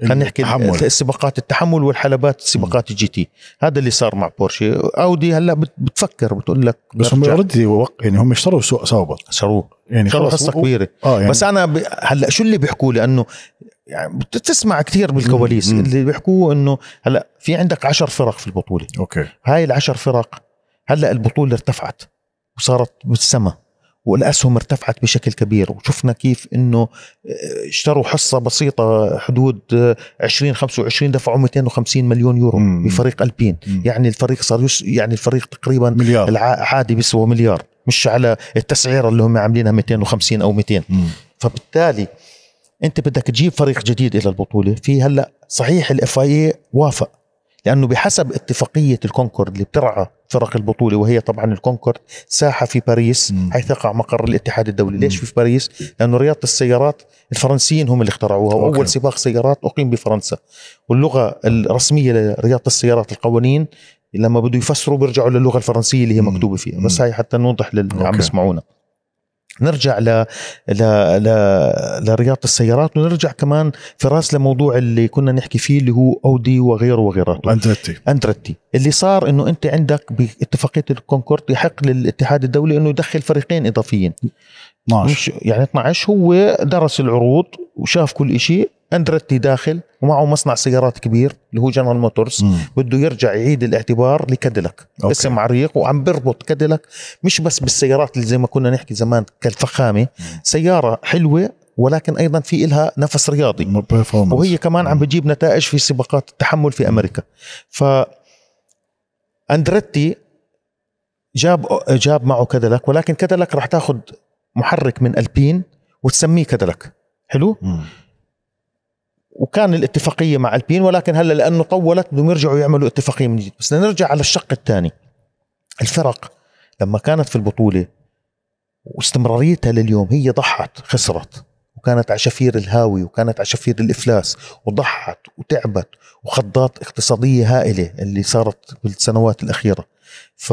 خلينا نحكي السباقات التحمل والحلبات سباقات الجي تي هذا اللي صار مع بورشي اودي هلا بتفكر بتقول لك بس هم اوريدي يعني هم اشتروا سوق صوبر اشتروه يعني خلص حصه كبيره آه يعني بس انا ب... هلا شو اللي بيحكوا لي لانه يعني بتسمع كثير بالكواليس مم. اللي بيحكوه انه هلا في عندك عشر فرق في البطوله اوكي هاي العشر فرق هلا البطوله ارتفعت وصارت بالسما والاسهم ارتفعت بشكل كبير وشفنا كيف انه آه، اشتروا حصه بسيطه حدود 20 آه، 25 دفعوا 250 مليون يورو مم. بفريق البين مم. يعني الفريق صار يعني الفريق تقريبا مليار العادي بيسوى مليار مش على التسعيره اللي هم عاملينها 250 او 200 مم. فبالتالي انت بدك تجيب فريق جديد الى البطوله في هلا صحيح الاف اي وافق لانه بحسب اتفاقيه الكونكورد اللي بترعى فرق البطولة وهي طبعا الكونكورد ساحة في باريس مم. حيث تقع مقر الاتحاد الدولي مم. ليش في باريس لأنه رياضة السيارات الفرنسيين هم اللي اخترعوها وأول سباق سيارات أقيم بفرنسا واللغة الرسمية لرياضة السيارات القوانين لما بدوا يفسروا بيرجعوا للغه الفرنسيه اللي هي مكتوبه فيها بس هاي حتى نوضح للي عم بيسمعونا نرجع ل... ل... ل... لرياضه السيارات ونرجع كمان فراس لموضوع اللي كنا نحكي فيه اللي هو اودي وغيره وغيراته اندرتي اندرتي اللي صار انه انت عندك باتفاقيه الكونكورد يحق للاتحاد الدولي انه يدخل فريقين اضافيين 12 يعني 12 هو درس العروض وشاف كل شيء اندرتي داخل ومعه مصنع سيارات كبير اللي هو جنرال موتورز بده يرجع يعيد الاعتبار لكاديلاك اسم عريق وعم بربط كاديلاك مش بس بالسيارات اللي زي ما كنا نحكي زمان كالفخامه سياره حلوه ولكن ايضا في إلها نفس رياضي وهي كمان عم بتجيب نتائج في سباقات التحمل في امريكا ف اندرتي جاب جاب معه كاديلاك ولكن كاديلاك راح تاخذ محرك من البين وتسميه كدلك حلو مم. وكان الاتفاقيه مع البين ولكن هلا لانه طولت بدهم يرجعوا يعملوا اتفاقيه من جديد بس نرجع على الشق الثاني الفرق لما كانت في البطوله واستمراريتها لليوم هي ضحت خسرت وكانت عشافير الهاوي وكانت عشافير الافلاس وضحت وتعبت وخضات اقتصاديه هائله اللي صارت بالسنوات الاخيره ف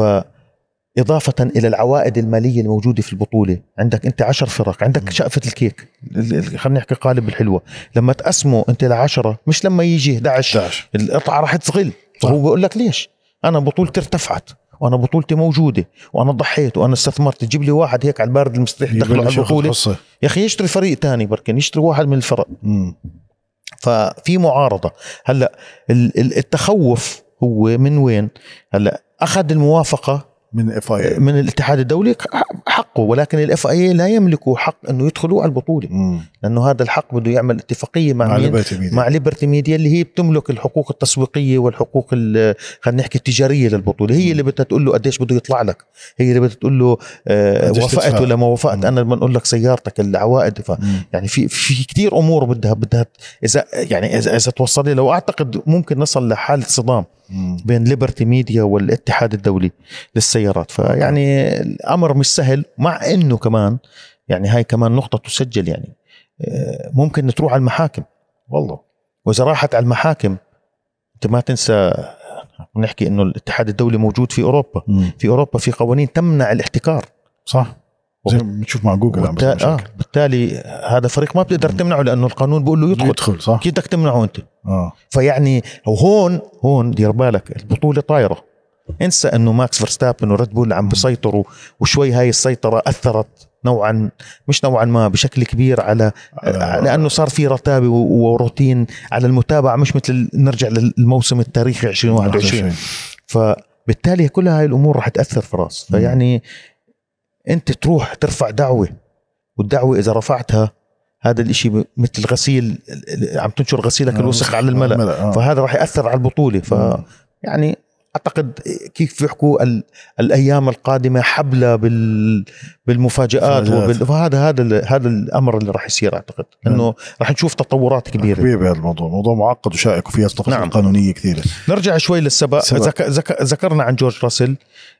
إضافة إلى العوائد المالية الموجودة في البطولة عندك أنت عشر فرق عندك شقفة الكيك خلينا نحكي قالب الحلوة لما تقسمه أنت لعشرة مش لما يجي 11, القطعة راح تقل هو بيقول لك ليش أنا بطولتي ارتفعت وانا بطولتي موجوده وانا ضحيت وانا استثمرت تجيب لي واحد هيك على البارد المستريح يدخله على البطوله يا اخي يشتري فريق تاني بركن يشتري واحد من الفرق مم. ففي معارضه هلا التخوف هو من وين هلا اخذ الموافقه من الاف اي من الاتحاد الدولي حقه ولكن الاف اي لا يملكوا حق انه يدخلوا على البطوله مم. لانه هذا الحق بده يعمل اتفاقيه مع مع ليبرتي ميديا. مع ليبرتي ميديا اللي هي بتملك الحقوق التسويقيه والحقوق خلينا نحكي التجاريه للبطوله هي اللي بدها تقول له قديش بده يطلع لك هي اللي بدها تقول له آه وافقت ولا ما وافقت انا لما اقول لك سيارتك العوائد ف يعني في في كثير امور بدها بدها اذا يعني اذا, إذا توصل لو اعتقد ممكن نصل لحاله صدام بين ليبرتي ميديا والاتحاد الدولي للسيارات فيعني الامر مش سهل مع انه كمان يعني هاي كمان نقطه تسجل يعني آه، ممكن تروح على المحاكم والله واذا راحت على المحاكم انت ما تنسى نحكي انه الاتحاد الدولي موجود في اوروبا م. في اوروبا في قوانين تمنع الاحتكار صح زي ما بنشوف مع جوجل وبالت... آه بالتالي هذا فريق ما بتقدر تمنعه لانه القانون بيقول له يدخل يدخل صح كيف بدك تمنعه انت؟ اه فيعني وهون هون دير بالك البطوله طايره انسى انه ماكس فيرستابن وريد بول عم بيسيطروا وشوي هاي السيطره اثرت نوعا مش نوعا ما بشكل كبير على آه. لانه صار في رتابه وروتين على المتابعه مش مثل نرجع للموسم التاريخي 2021 فبالتالي كل هاي الامور راح تاثر فراس فيعني انت تروح ترفع دعوه والدعوه اذا رفعتها هذا الاشي مثل غسيل عم تنشر غسيلك الوسخ آه، على الملا آه. فهذا راح ياثر على البطوله ف يعني اعتقد كيف يحكوا الايام القادمه حبلة بال بالمفاجات وبال... فهذا هذا هذا الامر اللي راح يصير اعتقد نعم. انه راح نشوف تطورات كبيره كبيره بهذا الموضوع موضوع معقد وشائك وفيه تفاصيل نعم. قانونيه كثيره نرجع شوي للسبق زك... زك... ذكرنا عن جورج راسل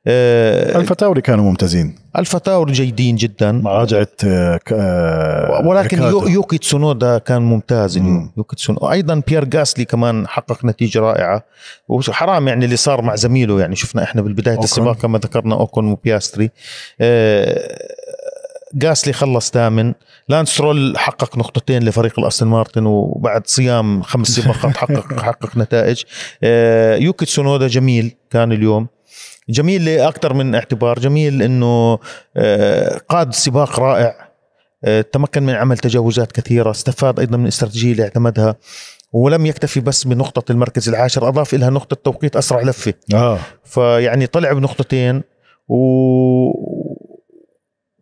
آه... الفتاوري كانوا ممتازين الفتاوري جيدين جدا مراجعه آه... آه، ولكن يو... يوكي تسونودا كان ممتاز اليوم يوكي تسونودا ايضا بيير جاسلي كمان حقق نتيجه رائعه وحرام يعني اللي صار مع زميله يعني شفنا احنا بالبدايه السباق كما ذكرنا اوكون وبياستري آه... جاسلي خلص ثامن لانسترول حقق نقطتين لفريق الاستون مارتن وبعد صيام خمس سباقات حقق *laughs* حقق نتائج آه، يوكي سونودا جميل كان اليوم جميل لاكثر من اعتبار جميل انه آه، قاد سباق رائع آه، تمكن من عمل تجاوزات كثيره استفاد ايضا من الاستراتيجيه اللي اعتمدها ولم يكتفي بس بنقطة المركز العاشر أضاف إلها نقطة توقيت أسرع لفة آه. فيعني طلع بنقطتين و...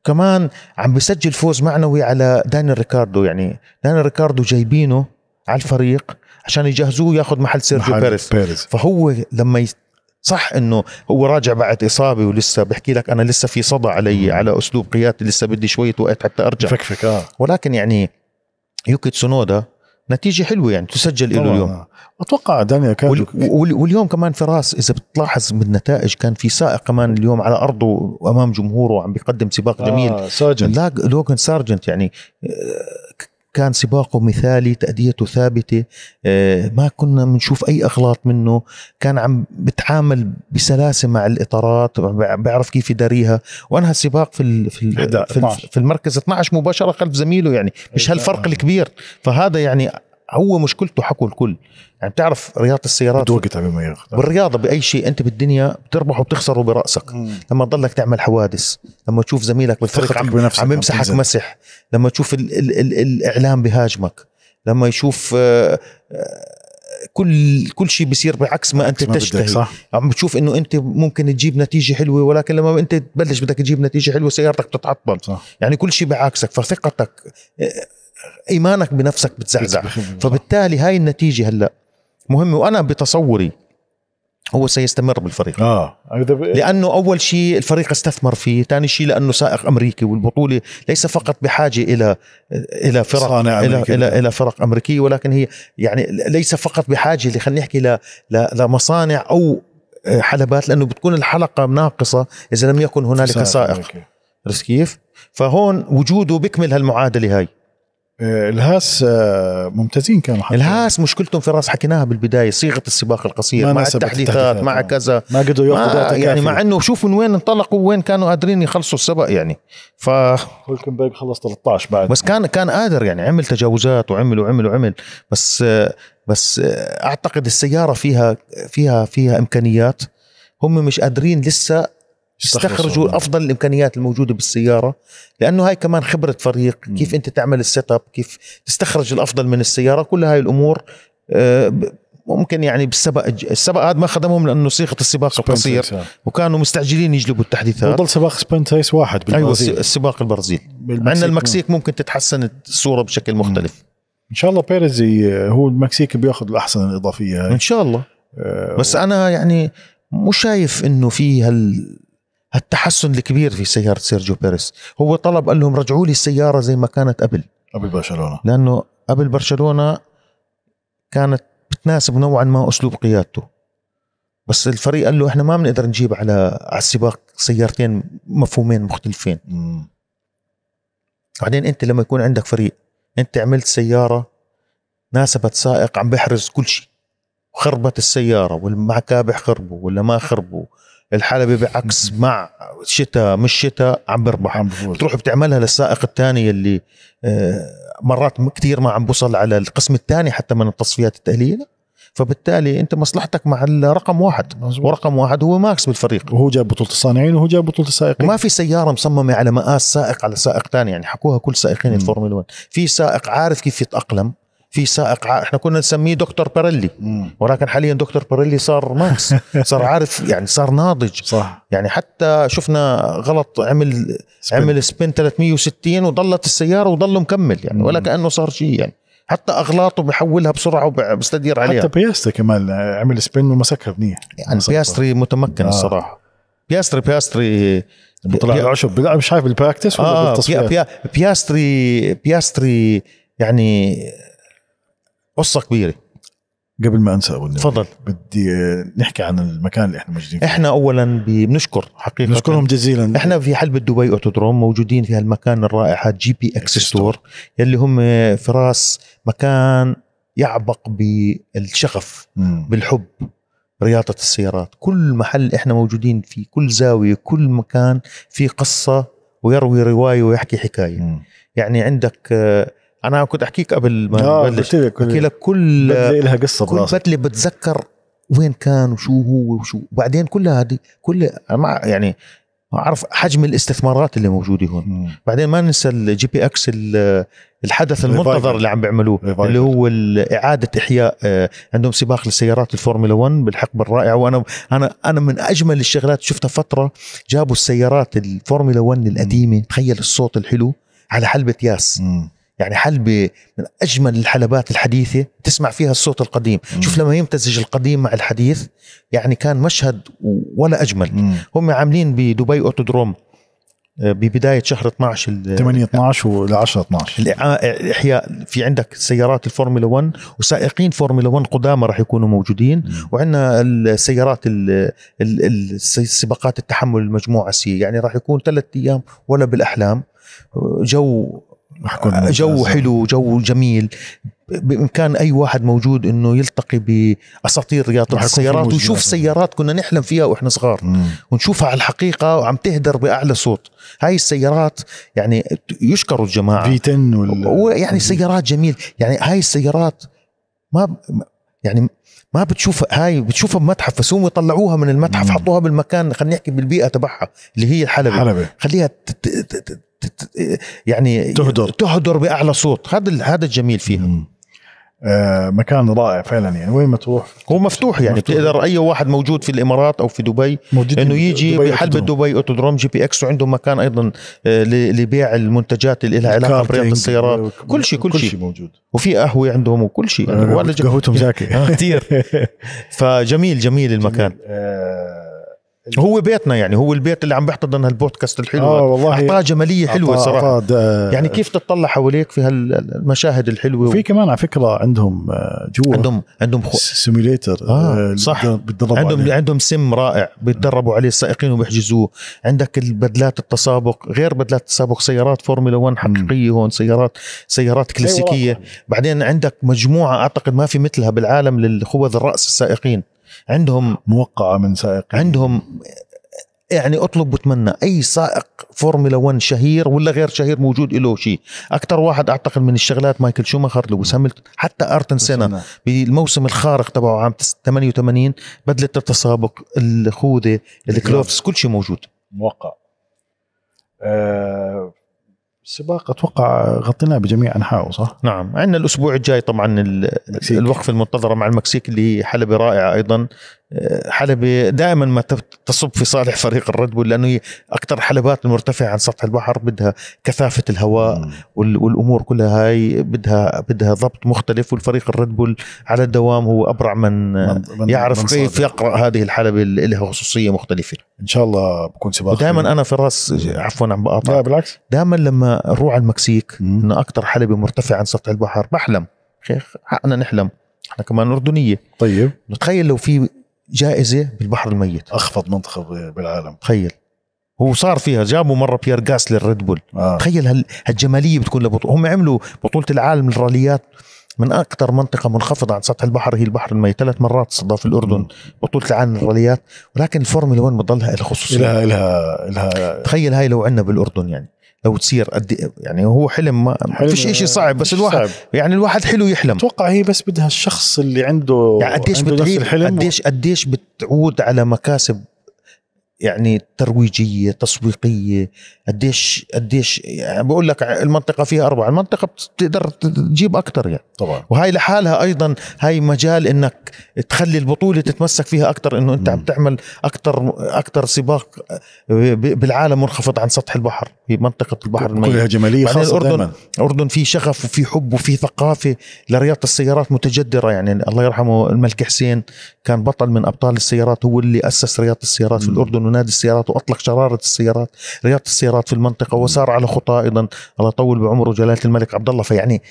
كمان عم بسجل فوز معنوي على دانيال ريكاردو يعني دانيال ريكاردو جايبينه على الفريق عشان يجهزوه ياخذ محل سيرجيو بيريز. بيريز فهو لما ي... صح انه هو راجع بعد اصابه ولسه بحكي لك انا لسه في صدى علي على اسلوب قيادتي لسه بدي شويه وقت حتى ارجع فكفك اه ولكن يعني يوكي تسونودا نتيجه حلوه يعني تسجل له اليوم اتوقع دانيا كان واليوم كمان فراس اذا بتلاحظ من النتائج كان في سائق كمان اليوم على ارضه وأمام جمهوره عم بيقدم سباق آه جميل سارجنت سارجنت يعني آه، كان سباقه مثالي تأديته ثابتة آه، ما كنا بنشوف أي أغلاط منه كان عم بتعامل بسلاسة مع الإطارات بيعرف كيف يداريها وأنهى السباق في في, في, في المركز 12 مباشرة خلف زميله يعني مش إيه، هالفرق آه. الكبير فهذا يعني هو مشكلته حكوا الكل يعني بتعرف رياضه السيارات وقت ما ياخذ بالرياضه باي شيء انت بالدنيا بتربح وبتخسره براسك مم. لما تضلك تعمل حوادث لما تشوف زميلك بالفريق عم, عم يمسحك مسح لما تشوف الـ الـ الـ الاعلام بهاجمك لما يشوف آه، آه، كل كل شيء بيصير بعكس ما انت تشتهي عم بتشوف انه انت ممكن تجيب نتيجه حلوه ولكن لما انت تبلش بدك تجيب نتيجه حلوه سيارتك بتتعطل صح. يعني كل شيء بعكسك فثقتك آه، ايمانك بنفسك بتزعزع فبالتالي هاي النتيجه هلا مهمه وانا بتصوري هو سيستمر بالفريق اه لانه اول شيء الفريق استثمر فيه ثاني شيء لانه سائق امريكي والبطوله ليس فقط بحاجه الى الى فرق صانع إلى, الى الى فرق امريكيه ولكن هي يعني ليس فقط بحاجه اللي خلينا نحكي لمصانع او آه، حلبات لانه بتكون الحلقه ناقصه اذا لم يكن هنالك سائق عرفت كيف؟ فهون وجوده بيكمل هالمعادله هاي آه، الهاس آه، ممتازين كانوا حتى الهاس مشكلتهم في الراس حكيناها بالبدايه صيغه السباق القصير مع التحديثات مع آه. كذا ما قدروا ياخذوا داتا يعني مع انه شوف من وين انطلقوا وين كانوا قادرين يخلصوا السبق يعني ف هولكنبرغ خلص 13 بعد بس كان كان قادر يعني عمل تجاوزات وعمل وعمل وعمل بس بس اعتقد السياره فيها فيها فيها امكانيات هم مش قادرين لسه يستخرجوا افضل الامكانيات الموجوده بالسياره لانه هاي كمان خبره فريق كيف انت تعمل السيت اب كيف تستخرج الافضل من السياره كل هاي الامور آه، ممكن يعني بالسبق السبق هذا ما خدمهم لانه صيغه السباق قصير آه. وكانوا مستعجلين يجلبوا التحديثات وضل سباق سبنت ريس واحد بالبرازيل ايوه السباق البرازيل عندنا المكسيك ممكن تتحسن الصوره بشكل مختلف ان شاء الله بيريز هو المكسيك بياخذ الاحسن الاضافيه هاي. ان شاء الله آه، بس انا يعني مش شايف انه في هال هالتحسن الكبير في سياره سيرجيو بيريس هو طلب قال لهم رجعوا لي السياره زي ما كانت قبل قبل برشلونه لانه قبل برشلونه كانت بتناسب نوعا ما اسلوب قيادته بس الفريق قال له احنا ما بنقدر نجيب على على السباق سيارتين مفهومين مختلفين مم. بعدين انت لما يكون عندك فريق انت عملت سياره ناسبت سائق عم بيحرز كل شيء خربت السياره والمعكابح خربوا ولا ما خربوا الحلبي بعكس مع شتاء مش شتاء عم بربح عم بفوز. بتروح بتعملها للسائق الثاني اللي آه، مرات كثير ما عم بوصل على القسم الثاني حتى من التصفيات التأهلية فبالتالي انت مصلحتك مع الرقم واحد مزبوط. ورقم واحد هو ماكس بالفريق وهو جاب بطوله الصانعين وهو جاب بطوله السائقين ما في سياره مصممه على مقاس سائق على سائق ثاني يعني حكوها كل سائقين الفورمولا 1 في سائق عارف كيف يتاقلم في سائق احنا كنا نسميه دكتور باريلي ولكن حاليا دكتور باريلي صار ماكس *laughs* صار عارف يعني صار ناضج صح يعني حتى شفنا غلط عمل سبين. عمل سبين 360 وضلت السياره وضله مكمل يعني ولا كانه صار شيء يعني حتى اغلاطه بحولها بسرعه وبستدير عليها حتى بياستري كمان عمل سبين ومسكها منيح يعني بياستري متمكن آه. الصراحه بياستري بياستري بي... العشب لا مش عارف بالبراكتس ولا آه, آه، بالتصفيات بي... بياستري بياستري يعني قصه كبيره قبل ما انسى اقول تفضل بدي آه، نحكي عن المكان اللي احنا موجودين فيه احنا اولا بنشكر حقيقه نشكرهم جزيلا احنا في حلبة دبي اوتودروم موجودين في هالمكان الرائع هذا جي بي اكس ستور يلي هم فراس مكان يعبق بالشغف مم. بالحب رياضة السيارات كل محل احنا موجودين فيه كل زاوية كل مكان في قصة ويروي رواية ويحكي حكاية مم. يعني عندك آه، انا كنت احكيك قبل ما آه احكي لك كل بدله لها قصه كل براسك. بدله بتذكر وين كان وشو هو وشو وبعدين كل هذه كل مع يعني اعرف حجم الاستثمارات اللي موجوده هون مم. بعدين ما ننسى الجي بي اكس الحدث المنتظر اللي عم بيعملوه اللي هو اعاده احياء آه، عندهم سباق للسيارات الفورمولا 1 بالحقبه الرائعه وانا انا انا من اجمل الشغلات شفتها فتره جابوا السيارات الفورمولا 1 القديمه تخيل الصوت الحلو على حلبة ياس مم. يعني حلبة من أجمل الحلبات الحديثة تسمع فيها الصوت القديم مم. شوف لما يمتزج القديم مع الحديث يعني كان مشهد ولا أجمل مم. هم عاملين بدبي أوتودروم آه، ببداية شهر 12 8 12 وال 10 12 إحياء في عندك سيارات الفورمولا 1 وسائقين فورمولا 1 قدامى راح يكونوا موجودين وعندنا السيارات السباقات التحمل المجموعة سي يعني راح يكون ثلاث أيام ولا بالأحلام آه، جو آه، جو حلو جو جميل بامكان اي واحد موجود انه يلتقي باساطير رياضه السيارات ويشوف سيارات كنا نحلم فيها واحنا صغار مم. ونشوفها على الحقيقه وعم تهدر باعلى صوت هاي السيارات يعني يشكروا الجماعه في 10 وال... يعني سيارات جميل يعني هاي السيارات ما ب... يعني ما بتشوف هاي بتشوفها بمتحف فسوم يطلعوها من المتحف مم. حطوها بالمكان خلينا نحكي بالبيئه تبعها اللي هي الحلبه حلبة. خليها يعني تهدر تهدر باعلى صوت هذا هذا الجميل فيها مم. آه مكان رائع فعلا يعني وين ما تروح هو مفتوح يعني مفتوح. بتقدر اي واحد موجود في الامارات او في دبي انه يجي بحلبة دبي اوتودروم جي بي اكس وعندهم مكان ايضا آه لبيع المنتجات اللي لها علاقه برياضه السيارات كل شيء كل, شيء موجود وفي قهوه عندهم وكل شيء آه، قهوتهم زاكي آه، كثير *laughs* فجميل جميل المكان جميل. آه هو بيتنا يعني هو البيت اللي عم بيحتضن هالبودكاست الحلو اه والله اعطاه جماليه حلوه أعطى صراحه أعطى يعني كيف تطلع حواليك في هالمشاهد الحلوه في و... كمان على فكره عندهم آه، جوا عندهم عندهم خو... سيميليتر آه،, آه صح عندهم عليه. عندهم سم رائع بيتدربوا عليه السائقين وبيحجزوه عندك البدلات التسابق غير بدلات التسابق سيارات فورمولا 1 حقيقيه هون سيارات سيارات أيوة، كلاسيكيه بعدين عندك مجموعه اعتقد ما في مثلها بالعالم للخوذ الراس السائقين عندهم موقعه من سائقين عندهم يعني اطلب واتمنى اي سائق فورمولا 1 شهير ولا غير شهير موجود له شيء اكثر واحد اعتقد من الشغلات مايكل شوماخر لويس هاملتون حتى ارتن سينا بالموسم الخارق تبعه عام 88 بدله التسابق الخوذه الكلوفس كل شيء موجود موقع آه السباق اتوقع غطيناه بجميع انحائه صح؟ نعم عندنا الاسبوع الجاي طبعا الوقفه المنتظره مع المكسيك اللي هي حلبه رائعه ايضا حلبة دائما ما تصب في صالح فريق الريد بول لأنه هي أكثر حلبات المرتفعة عن سطح البحر بدها كثافة الهواء والأمور كلها هاي بدها بدها ضبط مختلف والفريق الريد بول على الدوام هو أبرع من, من يعرف من كيف يقرأ هذه الحلبة اللي لها خصوصية مختلفة إن شاء الله بكون سباق ودائما أنا في راس عفوا عم بقاطع لا بالعكس دائما لما أروح على المكسيك إنه أكثر حلبة مرتفعة عن سطح البحر بحلم شيخ حقنا نحلم احنا كمان اردنيه طيب نتخيل لو في جائزه بالبحر الميت اخفض منطقه بالعالم تخيل هو صار فيها جابوا مره بيير جاس للريد بول آه. تخيل هال... هالجماليه بتكون لبطوله هم عملوا بطوله العالم للراليات من اكثر منطقه منخفضه عن سطح البحر هي البحر الميت ثلاث مرات استضاف الاردن بطوله العالم للراليات ولكن الفورمولا 1 بتضلها لها خصوصيه لها لها تخيل هاي لو عندنا بالاردن يعني او تصير قد يعني هو حلم ما حلم فيش شيء صعب بس الواحد صعب. يعني الواحد حلو يحلم اتوقع هي بس بدها الشخص اللي عنده يعني قديش عنده بتعيد قديش قديش بتعود على مكاسب يعني ترويجيه تسويقيه قديش قديش يعني بقول لك المنطقه فيها اربعه المنطقه بتقدر تجيب اكثر يعني طبعا وهي لحالها ايضا هاي مجال انك تخلي البطوله تتمسك فيها اكثر انه انت عم تعمل اكثر اكثر سباق آه، بالعالم منخفض عن سطح البحر في منطقه البحر الميت كلها جماليه خاصه الاردن دايماً. الاردن في شغف وفي حب وفي ثقافه لرياضه السيارات متجدره يعني الله يرحمه الملك حسين كان بطل من ابطال السيارات هو اللي اسس رياضه السيارات في الاردن ونادي السيارات واطلق شراره السيارات رياضه السيارات في المنطقه وسار على خطى ايضا الله يطول بعمره جلاله الملك عبد الله فيعني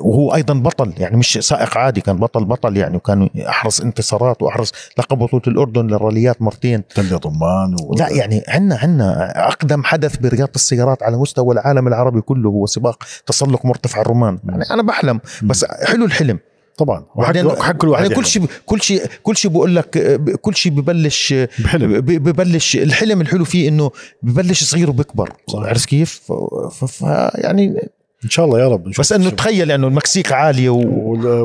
وهو ايضا بطل يعني مش سائق عادي كان بطل بطل يعني وكان احرز انتصارات واحرز لقب بطوله الاردن للراليات مرتين تل ضمان و... لا يعني عندنا عندنا اقدم حدث برياضه السيارات على مستوى العالم العربي كله هو سباق تسلق مرتفع الرمان يعني انا بحلم بس حلو الحلم طبعا وبعدين حق كل واحد يعني, يعني. كل شيء كل شيء كل شيء بقول لك كل شيء ببلش بحلم ببلش الحلم الحلو فيه انه ببلش صغير وبكبر عرفت كيف؟ يعني ان شاء الله يا رب بس انه تخيل يعني انه المكسيك عاليه و...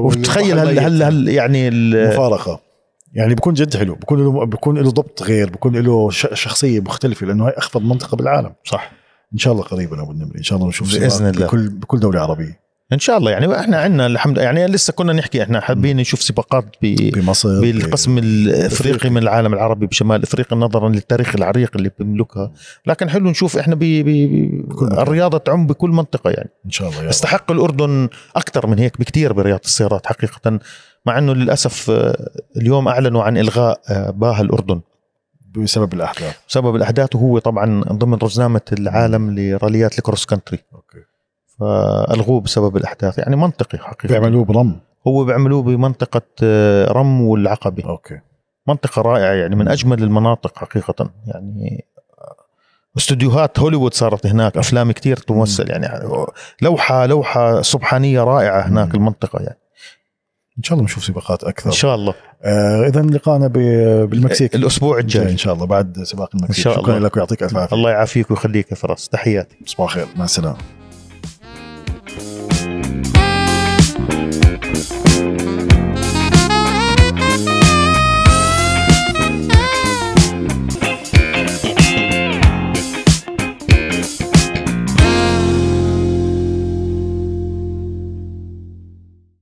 وتخيل هل هل هل يعني المفارقه يعني بكون جد حلو بكون له بكون له ضبط غير بكون له شخصيه مختلفه لانه هاي اخفض منطقه بالعالم صح ان شاء الله قريبا ابو النمر ان شاء الله نشوف باذن الله بكل بكل دوله عربيه ان شاء الله يعني احنا عندنا الحمد يعني لسه كنا نحكي احنا حابين نشوف سباقات بمصر بالقسم الافريقي من العالم العربي بشمال افريقيا نظرا للتاريخ العريق اللي بيملكها لكن حلو نشوف احنا بي بي الرياضه تعم بكل منطقه يعني ان شاء الله استحق الاردن اكثر من هيك بكثير برياضه السيارات حقيقه مع انه للاسف آه، اليوم اعلنوا عن الغاء آه، باها الاردن بسبب الاحداث بسبب الاحداث وهو طبعا ضمن رزنامه العالم لراليات الكروس كنتري اوكي فالغوه بسبب الاحداث يعني منطقي حقيقه بيعملوه برم هو بيعملوه بمنطقه آه، رم والعقبه اوكي منطقه رائعه يعني من اجمل المناطق حقيقه يعني آه، استوديوهات هوليوود صارت هناك افلام كثير تمثل يعني آه، لوحه لوحه سبحانيه رائعه هناك مم. المنطقه يعني ان شاء الله نشوف سباقات اكثر ان شاء الله آه اذا لقانا بالمكسيك الاسبوع الجاي ان شاء الله بعد سباق المكسيك إن شاء الله. شكرا لك ويعطيك الف عافيه الله يعافيك ويخليك يا فراس تحياتي صباح الخير مع السلامه